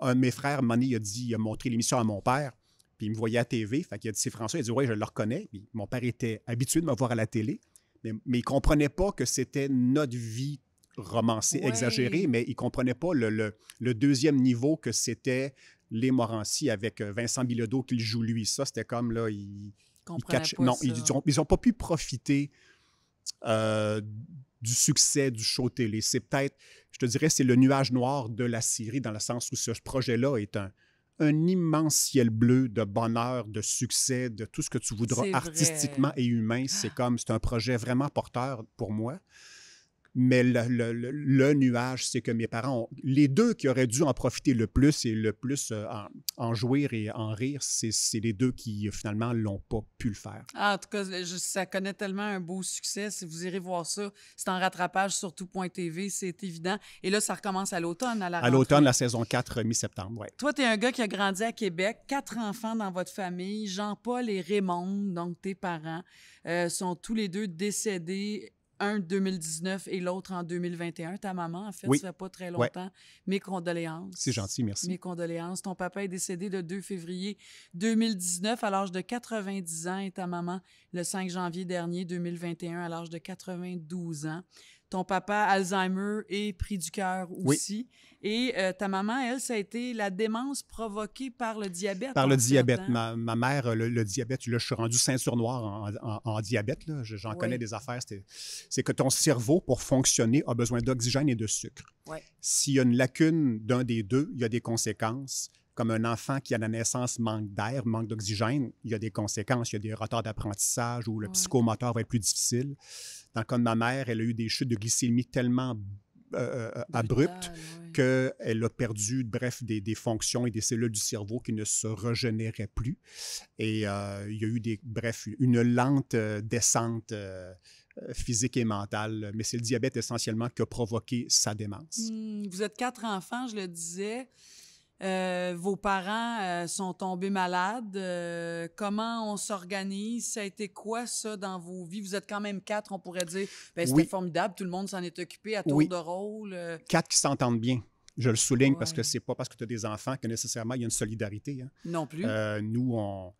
Un de mes frères, Mani, a dit, il a montré l'émission à mon père, puis il me voyait à TV. Fait qu'il a dit, c'est François. Il a dit, Oui, je le reconnais. mon père était habitué de me voir à la télé, mais, mais il ne comprenait pas que c'était notre vie romancé, exagéré, mais il ne comprenait pas le, le, deuxième niveau que c'était les Moranci avec euh, Vincent Bilodeau qu'il joue lui. Ça, c'était comme là, il, ils n'ont pas pu profiter euh, du succès du show télé. C'est peut-être, je te dirais, c'est le nuage noir de la série dans le sens où ce projet-là est un, un immense ciel bleu de bonheur, de succès, de tout ce que tu voudras artistiquement et humain. C'est ah. comme, c'est un projet vraiment porteur pour moi. Mais le, nuage, c'est que mes parents, les deux qui auraient dû en profiter le plus et le plus euh, en, en jouir et en rire, c'est les deux qui finalement l'ont pas pu le faire. Ah, en tout cas, ça connaît tellement un beau succès. Si vous irez voir ça, c'est en rattrapage sur tout.tv, c'est évident. Et là, ça recommence à l'automne, à la À l'automne, la saison 4, euh, mi-septembre, oui. Toi, tu es un gars qui a grandi à Québec, quatre enfants dans votre famille, Jean-Paul et Raymond, donc tes parents, euh, sont tous les deux décédés un 2019 et l'autre en 2021. Ta maman, en fait, oui. ça fait pas très longtemps. Mes condoléances. C'est gentil, merci. Mes condoléances. Ton papa est décédé le 2 février 2019 à l'âge de 90 ans et ta maman le 5 janvier dernier 2021 à l'âge de 92 ans ton papa Alzheimer et pris du cœur aussi. Et euh, ta maman, elle, ça a été la démence provoquée par le diabète. Par le diabète. Ma, mère, le, diabète, là, je suis rendu ceinture noire en, en, diabète. J'en connais des affaires. C'est que ton cerveau, pour fonctionner, a besoin d'oxygène et de sucre. S'il y a une lacune d'un des deux, il y a des conséquences comme un enfant qui, à la naissance, manque d'air, manque d'oxygène, il y a des conséquences. Il y a des retards d'apprentissage ou le psychomoteur va être plus difficile. Dans le cas de ma mère, elle a eu des chutes de glycémie tellement euh, euh, euh, abruptes qu'elle a perdu, bref, des, fonctions et des cellules du cerveau qui ne se régénéraient plus. Et il y a eu, des, bref, une lente descente physique et mentale, mais c'est le diabète essentiellement qui a provoqué sa démence. Hmm, vous êtes quatre enfants, je le disais. Euh, vos parents euh, sont tombés malades. Euh, comment on s'organise? Ça a été quoi, ça, dans vos vies? Vous êtes quand même quatre, on pourrait dire. Ben, C'était formidable, tout le monde s'en est occupé à tour de rôle. Quatre qui s'entendent bien. Je le souligne parce que c'est pas parce que tu as des enfants que nécessairement il y a une solidarité. Hein. Non plus. nous, on,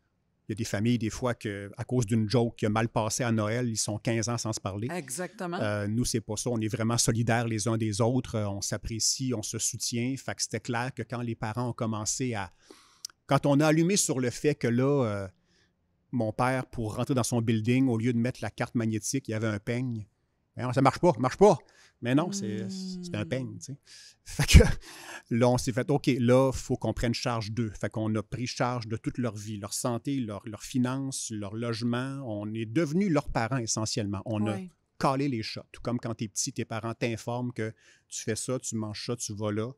il y a des familles, des fois, que, à cause d'une joke qui a mal passé à Noël, ils sont 15 ans sans se parler. Exactement. Euh, nous, c'est pas ça. On est vraiment solidaires les uns des autres. Euh, on s'apprécie, on se soutient. Fait que c'était clair que quand les parents ont commencé à. Quand on a allumé sur le fait que là, euh, mon père, pour rentrer dans son building, au lieu de mettre la carte magnétique, il y avait un peigne. Ça ben, ça marche pas, ça marche pas. Mais non, hmm. c'est un peigne, tu sais. Fait que [LAUGHS] là, on s'est fait, OK, là, il faut qu'on prenne charge d'eux. Fait qu'on a pris charge de toute leur vie, leur santé, leurs finances, leur logement. On est devenus leurs parents essentiellement. On a calé les chats. Tout comme quand t'es petit, tes parents t'informent que tu fais ça, tu manges ça, tu vas là.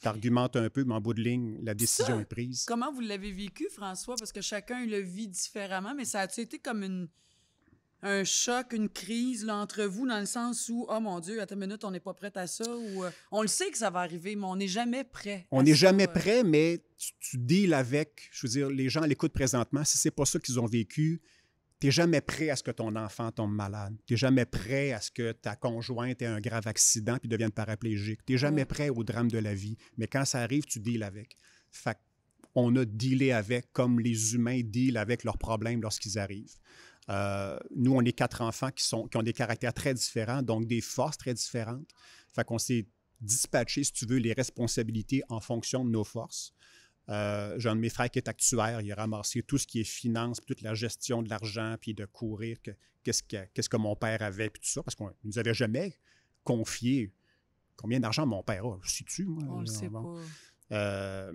T'argumentes un peu, mais en bout de ligne, la décision est prise. Comment vous l'avez vécu, François? Parce que chacun le vit différemment, mais ça a-tu été comme une un choc, une crise entre vous, dans le sens où, oh mon Dieu, à ta minute, on n'est pas prêt à ça, ou euh, on le sait que ça va arriver, mais on n'est jamais prêt. On n'est jamais euh. prêt, mais tu, deals avec, je veux dire, les gens l'écoutent présentement, si c'est pas ça qu'ils ont vécu, tu n'es jamais prêt à ce que ton enfant tombe malade. Tu n'es jamais prêt à ce que ta conjointe ait un grave accident puis devienne paraplégique. Tu n'es jamais prêt au drame de la vie. Mais quand ça arrive, tu deals avec. Fait on a dealé avec comme les humains dealent avec leurs problèmes lorsqu'ils arrivent. Euh, nous, on est quatre enfants qui, sont, ont des caractères très différents, donc des forces très différentes. Fait qu'on s'est dispatché, si tu veux, les responsabilités en fonction de nos forces. Euh, j'ai un de mes frères qui est actuaire, il a ramassé tout ce qui est finance, toute la gestion de l'argent, puis de courir, qu'est-ce que, mon père avait, puis tout ça, parce qu'on ne nous avait jamais confié combien d'argent mon père a. si tu moi? On le euh, sait pas. Euh,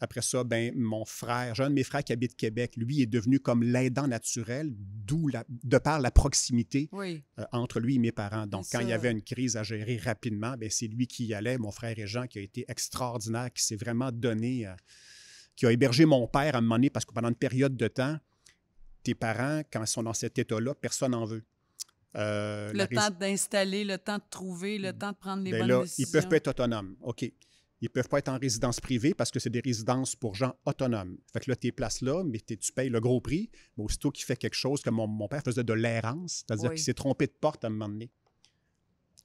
après ça, ben, mon frère, j'ai de mes frères qui habite Québec, lui est devenu comme l'aidant naturel, d'où de par la proximité euh, entre lui et mes parents. Donc, quand il y avait une crise à gérer rapidement, ben, c'est lui qui y allait. Mon frère et Jean, qui a été extraordinaire, qui s'est vraiment donné, euh, qui a hébergé mon père à un moment parce que pendant une période de temps, tes parents, quand ils sont dans cet état-là, personne n'en veut. le temps d'installer, le temps de trouver, le mm. temps de prendre les ben bonnes décisions. Ils peuvent pas être autonomes. OK ils ne peuvent pas être en résidence privée parce que c'est des résidences pour gens autonomes. Fait que là, tu es places là, mais tu payes le gros prix. Mais aussitôt qu'il fait quelque chose, comme mon, père faisait de l'errance, c'est-à-dire qu'il s'est trompé de porte à un moment donné.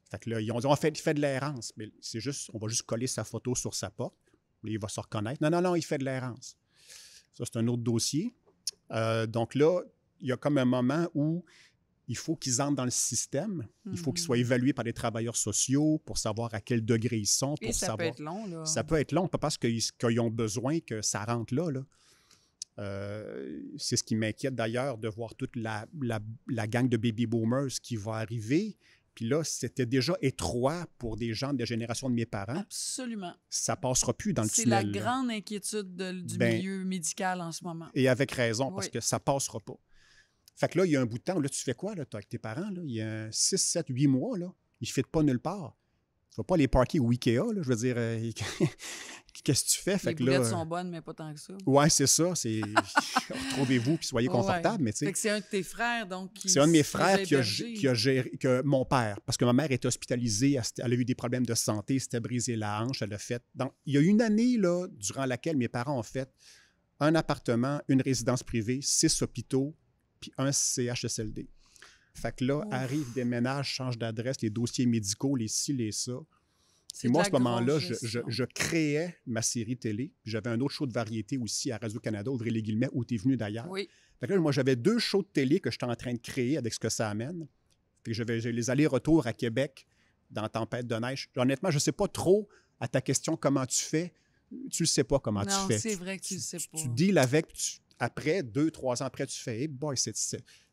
Fait que là, ils ont dit, on ah, fait, il fait de l'errance, mais c'est juste, on va juste coller sa photo sur sa porte. Il va se reconnaître. Non, non, non, il fait de l'errance. Ça, c'est un autre dossier. Euh, donc là, il y a comme un moment où il faut qu'ils entrent dans le système. Il faut qu'ils soient mhm. évalués par les travailleurs sociaux pour savoir à quel degré ils sont. Pour ça peut être long, Ça peut être long, pas parce qu'ils ont besoin que ça rentre là. Euh, c'est ce qui m'inquiète d'ailleurs de voir toute la, gang de baby boomers qui va arriver. Puis là, c'était déjà étroit pour des gens de la génération de mes parents. Absolument. Ça passera plus dans le tunnel. C'est la grande inquiétude du ben milieu médical en ce moment. Et avec raison, parce que ça passera pas. Fait que là, il y a un bout de temps, là, tu fais quoi, là, avec tes parents, là? Il y a 6, 7, 8 mois, là. Ils ne pas nulle part. Tu vas pas les parquer au Ikea, là. Je veux dire, euh, [LAUGHS] qu'est-ce que tu fais? Fait les que euh, sont bonnes, mais pas tant que ça. Ouais, c'est ça. C'est... [LAUGHS] Retrouvez-vous, puis soyez confortables. Mais, fait que c'est un de tes frères, donc. C'est un de mes frères qui a, qui a, géré, que mon père, parce que ma mère est hospitalisée, elle a eu des problèmes de santé, C'était brisé la hanche, elle a fait. Donc, il y a une année, là, durant laquelle mes parents ont fait un appartement, une résidence privée, six hôpitaux, puis un CHSLD. Fait que là, arrive des ménages, change d'adresse, les dossiers médicaux, les ci, les ça. Et moi, à ce moment-là, je, créais ma série télé. J'avais un autre show de variété aussi à Radio-Canada, Ouvrez les guillemets, où t'es venu d'ailleurs. Fait que là, moi, j'avais deux shows de télé que j'étais en train de créer avec ce que ça amène. Puis je j'avais les aller-retour à Québec dans Tempête de neige. Honnêtement, je ne sais pas trop à ta question comment tu fais. Tu ne sais pas comment tu fais. c'est vrai que tu ne sais pas. Tu deals avec, après, deux, trois ans après, tu fais, hey boy, c'est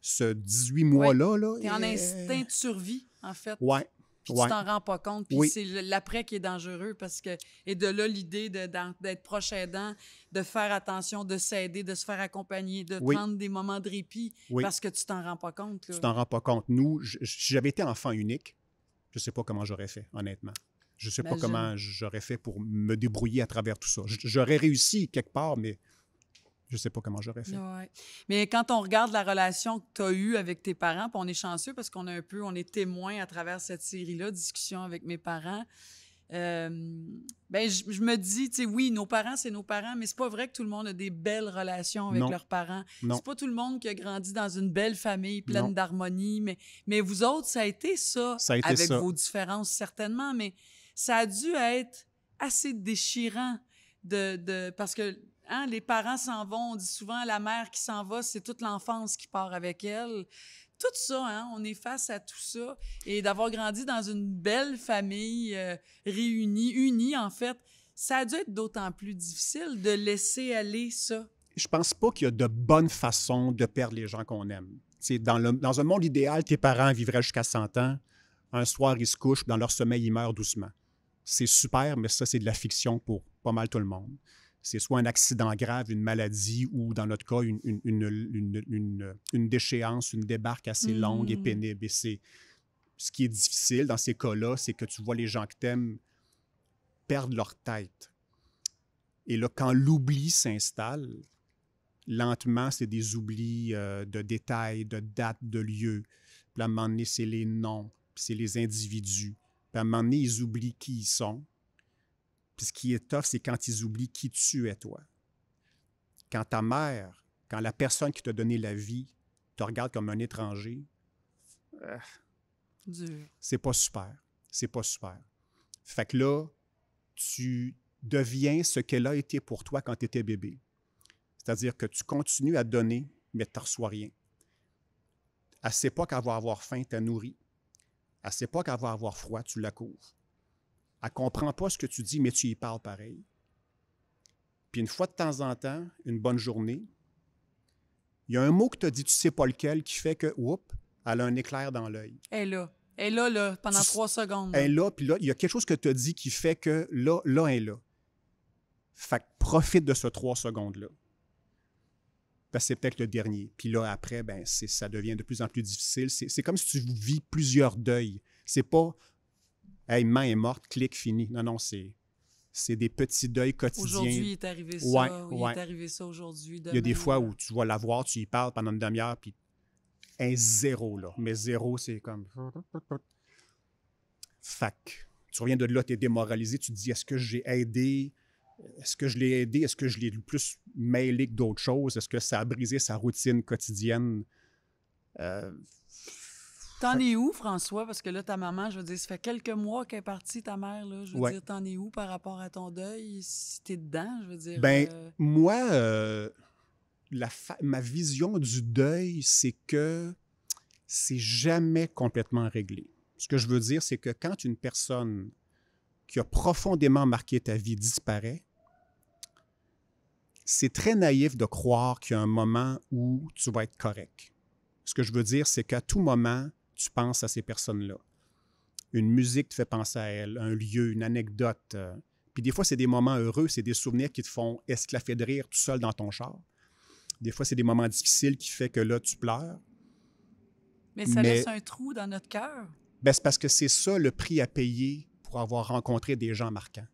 ce 18 mois-là. Là, tu en euh, instinct de survie, en fait. Ouais. Puis tu t'en rends pas compte. Puis c'est l'après qui est dangereux parce que. Et de là, l'idée d'être proche aidant, de faire attention, de s'aider, de se faire accompagner, de prendre des moments de répit parce que tu t'en rends pas compte. Tu t'en rends pas compte. Nous, si j'avais été enfant unique, je sais pas comment j'aurais fait, honnêtement. Je sais pas comment j'aurais fait pour me débrouiller à travers tout ça. J'aurais réussi quelque part, mais je sais pas comment j'aurais fait. Mais quand on regarde la relation que tu as eue avec tes parents, on est chanceux parce qu'on a un peu, on est témoin à travers cette série-là, discussion avec mes parents. Euh, ben, je, me dis, tu sais, oui, nos parents, c'est nos parents, mais c'est pas vrai que tout le monde a des belles relations avec leurs parents. C'est pas tout le monde qui a grandi dans une belle famille pleine d'harmonie, mais, mais vous autres, ça a été ça, avec vos différences, certainement, mais ça a dû être assez déchirant de, de parce que Hein, les parents s'en vont, on dit souvent la mère qui s'en va, c'est toute l'enfance qui part avec elle. Tout ça, hein, on est face à tout ça. Et d'avoir grandi dans une belle famille euh, réunie, unie en fait, ça a dû être d'autant plus difficile de laisser aller ça. Je pense pas qu'il y a de bonnes façons de perdre les gens qu'on aime. dans, dans un monde idéal, tes parents vivraient jusqu'à 100 ans. Un soir, ils se couchent, dans leur sommeil, ils meurent doucement. C'est super, mais ça, c'est de la fiction pour pas mal tout le monde c'est soit un accident grave, une maladie ou, dans notre cas, une, déchéance, une débarque assez longue et mm. pénible. Et c'est ce qui est difficile dans ces cas-là, c'est que tu vois les gens que t'aimes perdre leur tête. Et là, quand l'oubli s'installe, lentement, c'est des oublis euh, de détails, de dates, de lieux. Puis à un moment donné, c'est les noms, puis c'est les individus. Puis à un moment donné, ils oublient qui ils sont. Puis ce qui est tough, c'est quand ils oublient qui tu es, toi. Quand ta mère, quand la personne qui t'a donné la vie te regarde comme un étranger, euh. c'est pas super. C'est pas super. Fait que là, tu deviens ce qu'elle a été pour toi quand tu étais bébé. C'est-à-dire que tu continues à donner, mais tu ne reçois rien. À cette sait pas va avoir faim, tu nourri. Elle À sait pas qu'avoir va avoir froid, tu la couvres. Elle ne comprend pas ce que tu dis, mais tu y parles pareil. Puis une fois de temps en temps, une bonne journée, il y a un mot que tu as dit, tu ne sais pas lequel, qui fait que, oups, elle a un éclair dans l'œil. Elle est là. Elle est là, là, pendant trois secondes. Elle est là, puis là, il y a quelque chose que tu as dit qui fait que là, là, elle est là. Fait que profite de ce trois secondes-là. Parce que c'est peut-être le dernier. Puis là, après, ben, ça devient de plus en plus difficile. C'est comme si tu vis plusieurs deuils. C'est pas Hey, main est morte, clic, fini. Non, non, c'est. C'est des petits deuils quotidiens. Aujourd'hui, il est arrivé ça. est arrivé ça aujourd'hui. Il y a des fois où tu vas la voir, tu y parles pendant une demi-heure, puis un zéro, là. Mais zéro, c'est comme. Fac. Tu reviens de là, tu es démoralisé, tu te dis est-ce que j'ai aidé Est-ce que je l'ai aidé Est-ce que je l'ai plus mêlé que d'autres choses Est-ce que ça a brisé sa routine quotidienne euh, T'en es où, François? Parce que là, ta maman, je veux dire, ça fait quelques mois qu'elle est partie, ta mère. Là, je veux dire, t'en es où par rapport à ton deuil? Si t'es dedans, je veux dire. Ben, euh, moi, euh, ma vision du deuil, c'est que c'est jamais complètement réglé. Ce que je veux dire, c'est que quand une personne qui a profondément marqué ta vie disparaît, c'est très naïf de croire qu'il y a un moment où tu vas être correct. Ce que je veux dire, c'est qu'à tout moment, tu penses à ces personnes-là. Une musique te fait penser à elles, un lieu, une anecdote. Euh. Puis des fois, c'est des moments heureux, c'est des souvenirs qui te font esclaffer de rire tout seul dans ton char. Des fois, c'est des moments difficiles qui font que là, tu pleures. Mais ça laisse un trou dans notre cœur. Ben, c'est parce que c'est ça le prix à payer pour avoir rencontré des gens marquants.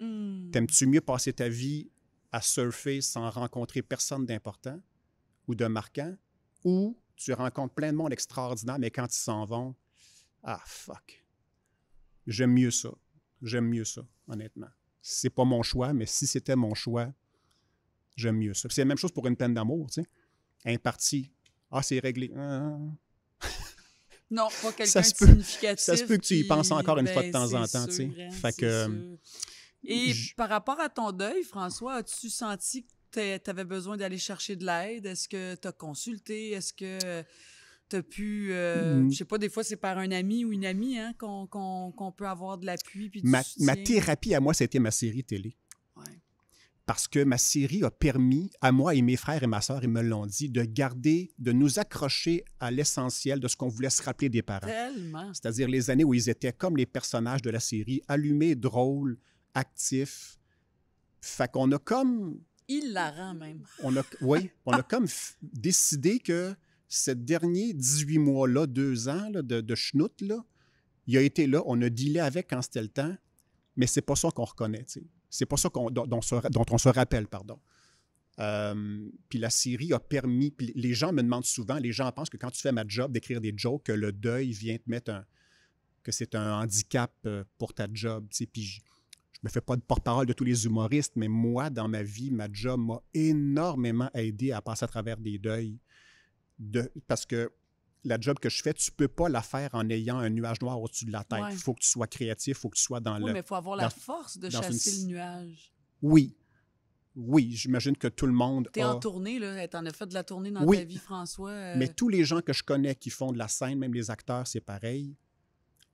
Hmm. T'aimes-tu mieux passer ta vie à surfer sans rencontrer personne d'important ou de marquant ou tu rencontres plein de monde extraordinaire, mais quand ils s'en vont, ah fuck. J'aime mieux ça. J'aime mieux ça, honnêtement. C'est pas mon choix, mais si c'était mon choix, j'aime mieux ça. C'est la même chose pour une peine d'amour, tu sais. Un parti. Ah, c'est réglé. Ah, ah, ah. Non, pas quelqu'un de significatif. Ça se peut que tu y penses encore une fois de ben, temps en temps, tu sais. Hein, fait que. Et par rapport à ton deuil, François, as-tu senti que tu avais besoin d'aller chercher de l'aide? Est-ce que tu as consulté? Est-ce que tu as pu, euh, mm. je sais pas, des fois c'est par un ami ou une amie hein, qu'on peut avoir de l'appui. Ma, ma, thérapie à moi, c'était ma série télé. Parce que ma série a permis à moi et mes frères et ma sœur, ils me l'ont dit, de garder, de nous accrocher à l'essentiel de ce qu'on voulait se rappeler des parents. Tellement. C'est-à-dire les années où ils étaient comme les personnages de la série, allumés, drôles, actifs. Fait qu'on a comme Hilarant même. On a, oui, on a comme décidé que ces derniers 18 mois-là, deux ans de, de là, il a été là, on a dealé avec quand c'était le temps, mais c'est pas ça qu'on reconnaît. C'est pas ça qu'on, dont, on se rappelle, pardon. Euh, puis la série a permis. les gens me demandent souvent, les gens pensent que quand tu fais ma job d'écrire des jokes, que le deuil vient te mettre un. que c'est un handicap euh, pour ta job. Puis me fais pas de porte-parole de tous les humoristes, mais moi, dans ma vie, ma job m'a énormément aidé à passer à travers des deuils. parce que la job que je fais, tu peux pas la faire en ayant un nuage noir au-dessus de la tête. Il faut que tu sois créatif, il faut que tu sois dans oui, le. mais il faut avoir la force de chasser le nuage. Oui. Oui, j'imagine que tout le monde. Tu es en tournée, là. en as fait de la tournée dans ta vie, François. Euh mais tous les gens que je connais qui font de la scène, même les acteurs, c'est pareil.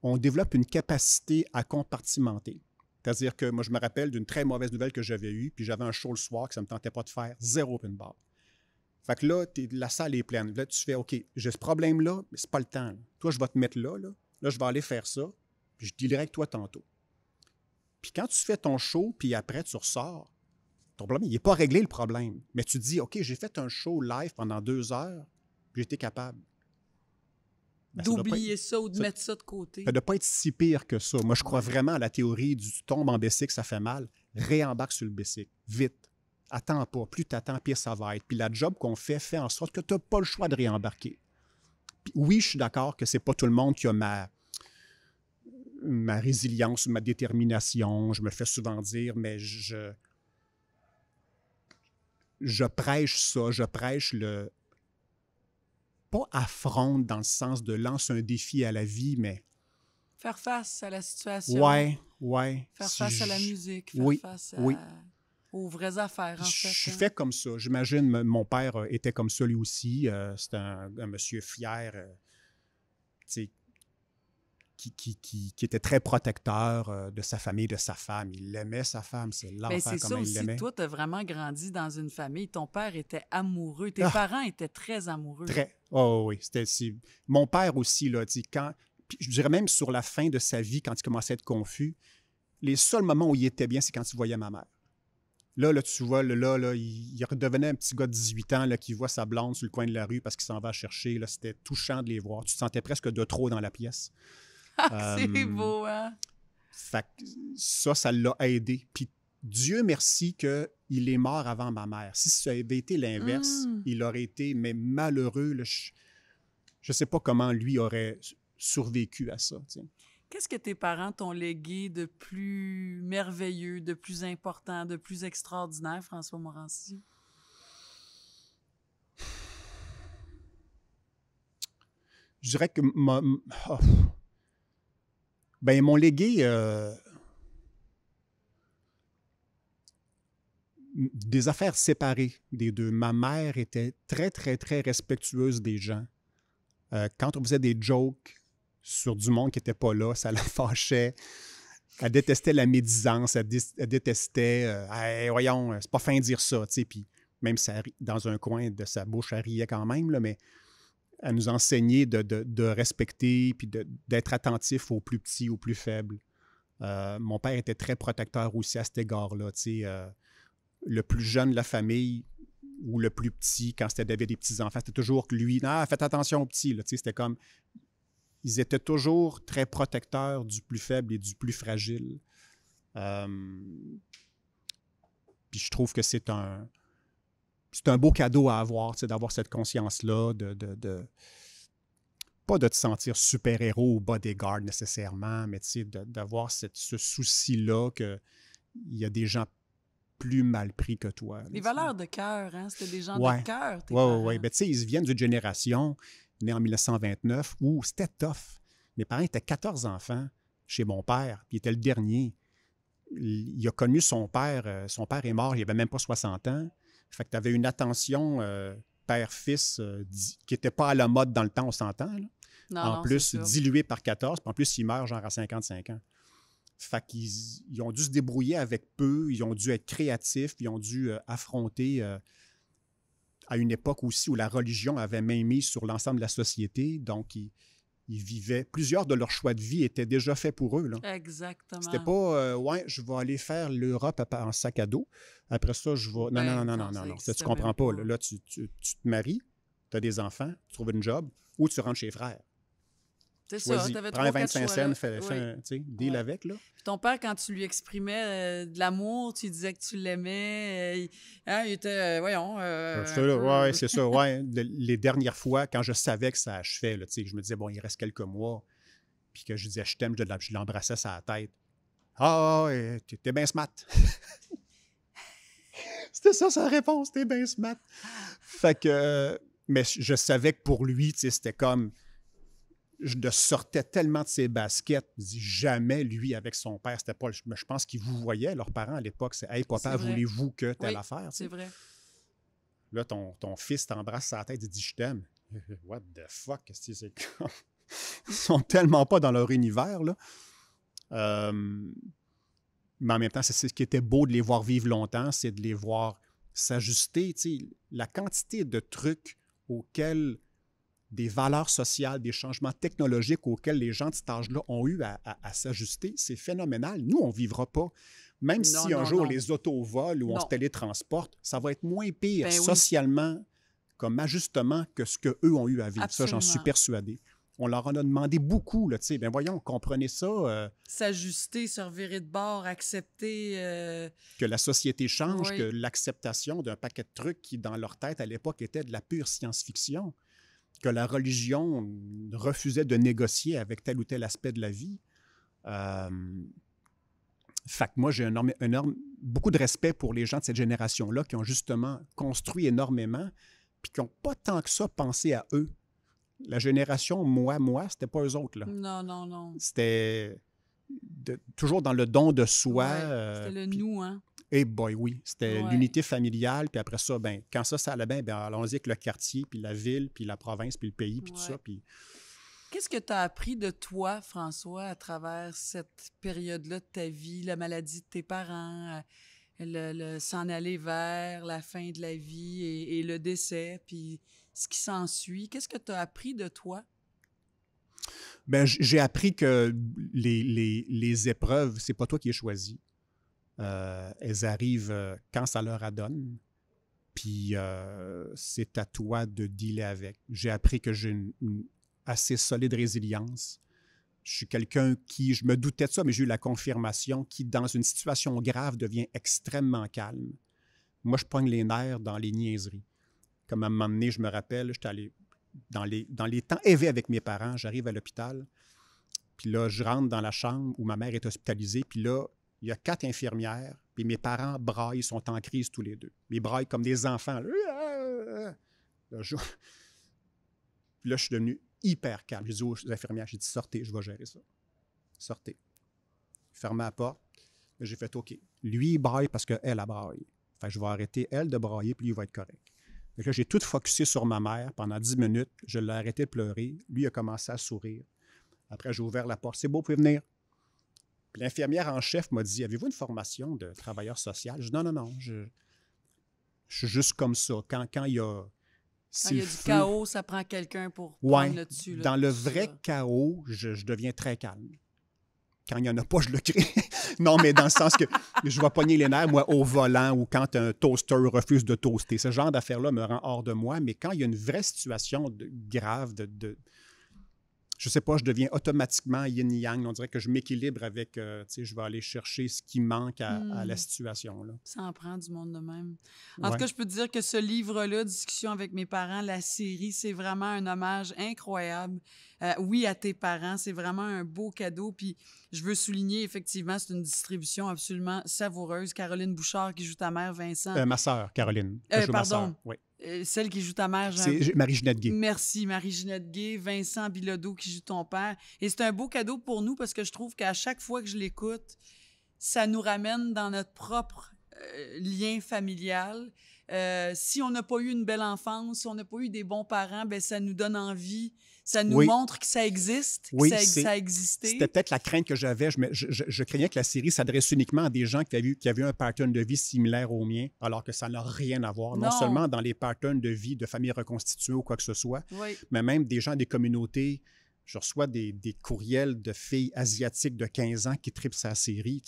On développe une capacité à compartimenter. C'est-à-dire que moi, je me rappelle d'une très mauvaise nouvelle que j'avais eue, puis j'avais un show le soir que ça ne me tentait pas de faire, zéro open bar. Fait que là, la salle est pleine. Là, tu fais OK, j'ai ce problème-là, mais c'est pas le temps. Toi, je vais te mettre là, là. Là, je vais aller faire ça, puis je dealerai avec toi tantôt. Puis quand tu fais ton show, puis après, tu ressors, ton problème, il n'est pas réglé le problème. Mais tu dis OK, j'ai fait un show live pendant deux heures, puis j'étais capable. Ben, d'oublier ça, ou de mettre ça de côté. De ne pas être si pire que ça. Moi, je crois vraiment à la théorie du tombe en bicycle, ça fait mal. Réembarque sur le bicycle, vite. Attends pas. Plus tu attends, pire ça va être. Puis la job qu'on fait fait en sorte que tu n'as pas le choix de réembarquer. oui, je suis d'accord que c'est pas tout le monde qui a ma, ma résilience ou ma détermination. Je me fais souvent dire, mais je, je prêche ça, je prêche le pas affronte dans le sens de lancer un défi à la vie, mais. Faire face à la situation. Ouais, ouais. Faire face à la musique. Faire oui, face Aux vraies affaires, en je fait. Je suis hein. fait comme ça. J'imagine, mon père euh, était comme ça lui aussi. Euh, c'est un, monsieur fier. Euh, sais, qui, était très protecteur euh, de sa famille, de sa femme. Il aimait sa femme, c'est ben, l'enfant comme ça Toi, tu as vraiment grandi dans une famille. Ton père était amoureux. Tes ah! parents étaient très amoureux. Très. Oh, oh, oh oui, c'était Mon père aussi, là, quand, je dirais même sur la fin de sa vie, quand il commençait à être confus, les seuls moments où il était bien, c'est quand il voyait ma mère. Là, là, tu vois, là, là, il, il redevenait un petit gars de 18 ans là, qui voit sa blonde sur le coin de la rue parce qu'il s'en va chercher. c'était touchant de les voir. Tu te sentais presque de trop dans la pièce. [LAUGHS] c'est euh, beau, hein? ça, ça l'a aidé. Puis Dieu merci qu'il est mort avant ma mère. Si ça avait été l'inverse, hmm. il aurait été, mais malheureux. je ne sais pas comment lui aurait survécu à ça. Qu'est-ce que tes parents t'ont légué de plus merveilleux, de plus important, de plus extraordinaire, François Morancy? Je dirais que ma, oh, ben, ils légué euh, des affaires séparées des deux. Ma mère était très, très, très respectueuse des gens. Euh, quand on faisait des jokes sur du monde qui n'était pas là, ça [LAUGHS] la fâchait. Elle détestait la médisance, elle, détestait euh, voyons, c'est pas fin de dire ça », puis même ça, dans un coin de sa bouche, elle riait quand même, là, mais à nous enseigner de, respecter puis d'être attentif aux plus petits, aux plus faibles. Euh, mon père était très protecteur aussi à cet égard-là. Euh, le plus jeune de la famille ou le plus petit, quand c'était avait des petits-enfants, c'était toujours lui, ah, faites attention aux petits. C'était comme, ils étaient toujours très protecteurs du plus faible et du plus fragile. Euh, puis je trouve que c'est un, c'est un beau cadeau à avoir, d'avoir cette conscience-là, de, de, pas de te sentir super-héros ou gardes, nécessairement, mais d'avoir ce souci-là qu'il y a des gens plus mal pris que toi. les valeurs de cœur, hein? c'était des gens de cœur. Oui, oui, Mais tu sais, ils viennent d'une génération née en 1929 où c'était tough. Mes parents étaient 14 enfants chez mon père, puis il était le dernier. Il a connu son père. Euh, son père est mort, il avait même pas 60 ans. Fait que tu avais une attention euh, père-fils euh, qui n'était pas à la mode dans le temps, on s'entend. En plus, dilué par 14, puis en plus, il meurt genre à 55 ans. Fait qu'ils ils ont dû se débrouiller avec peu, ils ont dû être créatifs, ils ont dû euh, affronter à une époque aussi où la religion avait même mis sur l'ensemble de la société. Donc, ils, ils vivaient. Plusieurs de leurs choix de vie étaient déjà faits pour eux. Là. Exactement. C'était pas, euh, ouais, je vais aller faire l'Europe en sac à dos. Après ça, je vais. Non, non, non, non, non, non. Ça, tu comprends pas. Là, tu, te maries, tu as des enfants, tu trouves une job ou tu rentres chez frère. C'est ça, t'avais 25 cents, fais, un, tu deal avec, là. Puis ton père, quand tu lui exprimais euh, de l'amour, tu disais que tu l'aimais, euh, hein, il était, euh, voyons... Oui, c'est ça, ouais. les dernières fois, quand je savais que ça achevait, là, je me disais, bon, il reste quelques mois, puis que je disais, je t'aime, je l'embrassais sur la tête. Ah, ah, ah tu t'es bien smart. [LAUGHS] C'était ça sa réponse, t'es bien smart. Fait que... mais je savais que pour lui, tu sais, c'était comme je sortais tellement de ses baskets. jamais, lui, avec son père, c'était pas. Je pense qu'ils vous voyaient, leurs parents à l'époque. C'est Hey, papa, voulez-vous que telle affaire? C'est vrai. Là, ton, ton fils t'embrasse sa tête et dit Je t'aime. [LAUGHS] What the fuck, qu'est-ce [LAUGHS] Ils sont tellement pas dans leur univers, là. Euh, mais en même temps, c'est ce qui était beau de les voir vivre longtemps, c'est de les voir s'ajuster. La quantité de trucs auxquels des valeurs sociales, des changements technologiques auxquels les gens de cet âge-là ont eu à, s'ajuster, c'est phénoménal. Nous, on ne vivra pas. Même si un jour les autos volent ou on se télétransporte, ça va être moins pire ben socialement comme ajustement que ce qu'eux ont eu à vivre. Ça, j'en suis persuadé. On leur en a demandé beaucoup, là, tu sais. Ben voyons, comprenez ça. Euh, s'ajuster, se revirer de bord, accepter... Euh, que la société change, que l'acceptation d'un paquet de trucs qui, dans leur tête, à l'époque, était de la pure science-fiction que la religion refusait de négocier avec tel ou tel aspect de la vie. Euh, fait que moi, j'ai énorme, énorme, beaucoup de respect pour les gens de cette génération-là qui ont justement construit énormément, puis qui n'ont pas tant que ça pensé à eux. La génération moi, moi, c'était pas eux autres. Non, non, non. C'était toujours dans le don de soi. c'était le euh, nous, hein. Eh boy, oui, c'était l'unité familiale. Puis après ça, ben, quand ça, ça allait bien, ben, allons-y avec le quartier, puis la ville, puis la province, puis le pays, puis tout ça. Puis... Qu'est-ce que tu as appris de toi, François, à travers cette période-là de ta vie, la maladie de tes parents, euh, le, s'en aller vers la fin de la vie et, le décès, puis ce qui s'ensuit? Qu'est-ce que tu as appris de toi? Ben, j'ai appris que les, les, les épreuves, c'est pas toi qui les choisi. Euh, elles arrivent euh, quand ça leur adonne. Puis euh, c'est à toi de dealer avec. J'ai appris que j'ai une, assez solide résilience. Je suis quelqu'un qui, je me doutais de ça, mais j'ai eu la confirmation qui, dans une situation grave, devient extrêmement calme. Moi, je poigne les nerfs dans les niaiseries. Comme à un moment donné, je me rappelle, j'étais allé dans les, dans les temps élevés avec mes parents, j'arrive à l'hôpital. Puis là, je rentre dans la chambre où ma mère est hospitalisée. Puis là, il y a quatre infirmières, puis mes parents braillent, sont en crise tous les deux. Ils braillent comme des enfants. Là, [LAUGHS] je... suis devenu hyper calme. J'ai dit aux infirmières, j'ai dit, sortez, je vais gérer ça. Sortez. Fermez la porte. J'ai fait, OK. Lui, il braille parce qu'elle a braille. Enfin, je vais arrêter elle de brailler, puis lui, il va être correct. que là, j'ai tout focusé sur ma mère pendant dix minutes. Je l'ai arrêté de pleurer. Lui, a commencé à sourire. Après, j'ai ouvert la porte. C'est beau, vous pouvez venir l'infirmière en chef m'a dit Avez-vous une formation de travailleur social Je dis Non, non, non, je, suis juste comme ça. Quand, quand il y a. il y a du chaos, ça prend quelqu'un pour prendre le dessus. dans le vrai chaos, je, deviens très calme. Quand il n'y en a pas, je le crée. [LAUGHS] non, mais dans le sens que je vais pogner les nerfs, moi, au volant ou quand un toaster refuse de toaster. Ce genre daffaires là me rend hors de moi. Mais quand il y a une vraie situation de, grave de je sais pas, je deviens automatiquement yin-yang. On dirait que je m'équilibre avec, euh, tu sais, je vais aller chercher ce qui manque à, la hmm. situation. Là. Ça en prend du monde de même. En tout cas, je peux te dire que ce livre-là, Discussion avec mes parents, la série, c'est vraiment un hommage incroyable. Euh, oui, à tes parents. C'est vraiment un beau cadeau. Puis je veux souligner, effectivement, c'est une distribution absolument savoureuse. Caroline Bouchard qui joue ta mère, Vincent. Euh, ma sœur, Caroline. Euh, pardon. oui. Celle qui joue ta mère, Jean. C'est Marie-Ginette Gay. Merci, Marie-Ginette Gay. Vincent Bilodeau qui joue ton père. Et c'est un beau cadeau pour nous parce que je trouve qu'à chaque fois que je l'écoute, ça nous ramène dans notre propre lien familial. si on n'a pas eu une belle enfance, si on n'a pas eu des bons parents, ben ça nous donne envie ça nous montre que ça existe, que ça, a existé. C'était peut-être la crainte que j'avais. Je, je, craignais que la série s'adresse uniquement à des gens qui avaient, eu, qui avaient, un pattern de vie similaire au mien, alors que ça n'a rien à voir. Non. seulement dans les patterns de vie de familles reconstituées ou quoi que ce soit, mais même des gens des communautés je reçois des, courriels de filles asiatiques de 15 ans qui tripent sa série.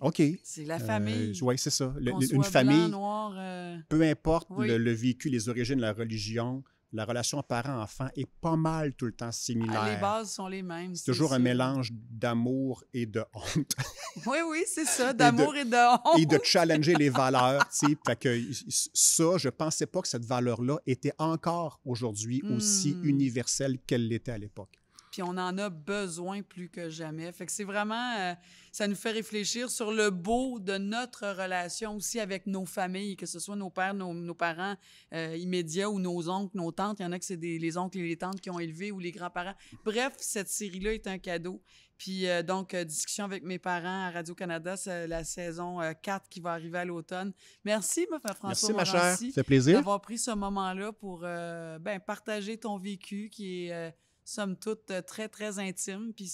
OK. C'est la euh, famille. oui, c'est ça. une famille. Euh, peu importe le, vécu, les origines, la religion, la relation parent-enfant est pas mal tout le temps similaire. Ah, les bases sont les mêmes. C'est toujours un mélange d'amour et de honte. [LAUGHS] oui, oui, c'est ça, d'amour et, de honte. Et de challenger les valeurs, tu sais. ça, je pensais pas que cette valeur-là était encore aujourd'hui aussi hmm. universelle qu'elle l'était à l'époque puis on en a besoin plus que jamais. Fait que c'est vraiment, euh, ça nous fait réfléchir sur le beau de notre relation aussi avec nos familles, que ce soit nos pères, nos, parents euh, immédiats ou nos oncles, nos tantes. Il y en a que c'est les oncles et les tantes qui ont élevé ou les grands-parents. Bref, cette série-là est un cadeau. Puis euh, donc, discussion avec mes parents à Radio-Canada, c'est la saison 4 qui va arriver à l'automne. Merci, ma François Merci, ma chère. Ça fait plaisir. D'avoir pris ce moment-là pour ben, partager ton vécu qui est somme toutes euh, très, très intime. Puis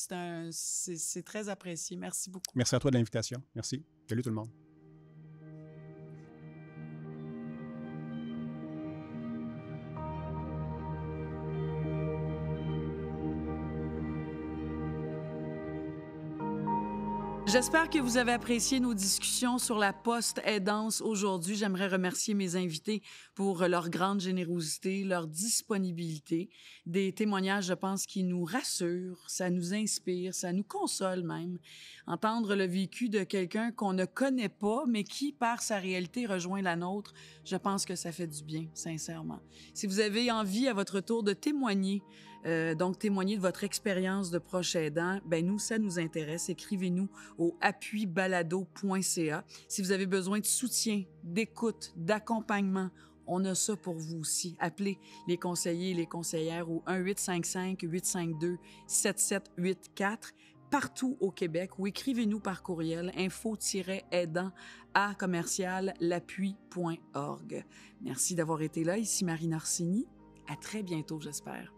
c'est très apprécié. Merci beaucoup. Merci à toi de l'invitation. Merci. Salut tout le monde. J'espère que vous avez apprécié nos discussions sur la post aidance aujourd'hui. J'aimerais remercier mes invités pour leur grande générosité, leur disponibilité, des témoignages, je pense, qui nous rassurent, ça nous inspire, ça nous console même. Entendre le vécu de quelqu'un qu'on ne connaît pas, mais qui, par sa réalité, rejoint la nôtre, je pense que ça fait du bien, sincèrement. Si vous avez envie à votre tour de témoigner, euh, donc témoigner de votre expérience de proche aidant, ben nous, ça nous intéresse. Écrivez-nous au appuibalado.ca. Si vous avez besoin de soutien, d'écoute, d'accompagnement, on a ça pour vous aussi. Appelez les conseillers et les conseillères au 1-855-852-7784 partout au Québec ou écrivez-nous par courriel info-aidant à commercial l'appui.org. Merci d'avoir été là. Ici Marie Narcini. À très bientôt, j'espère.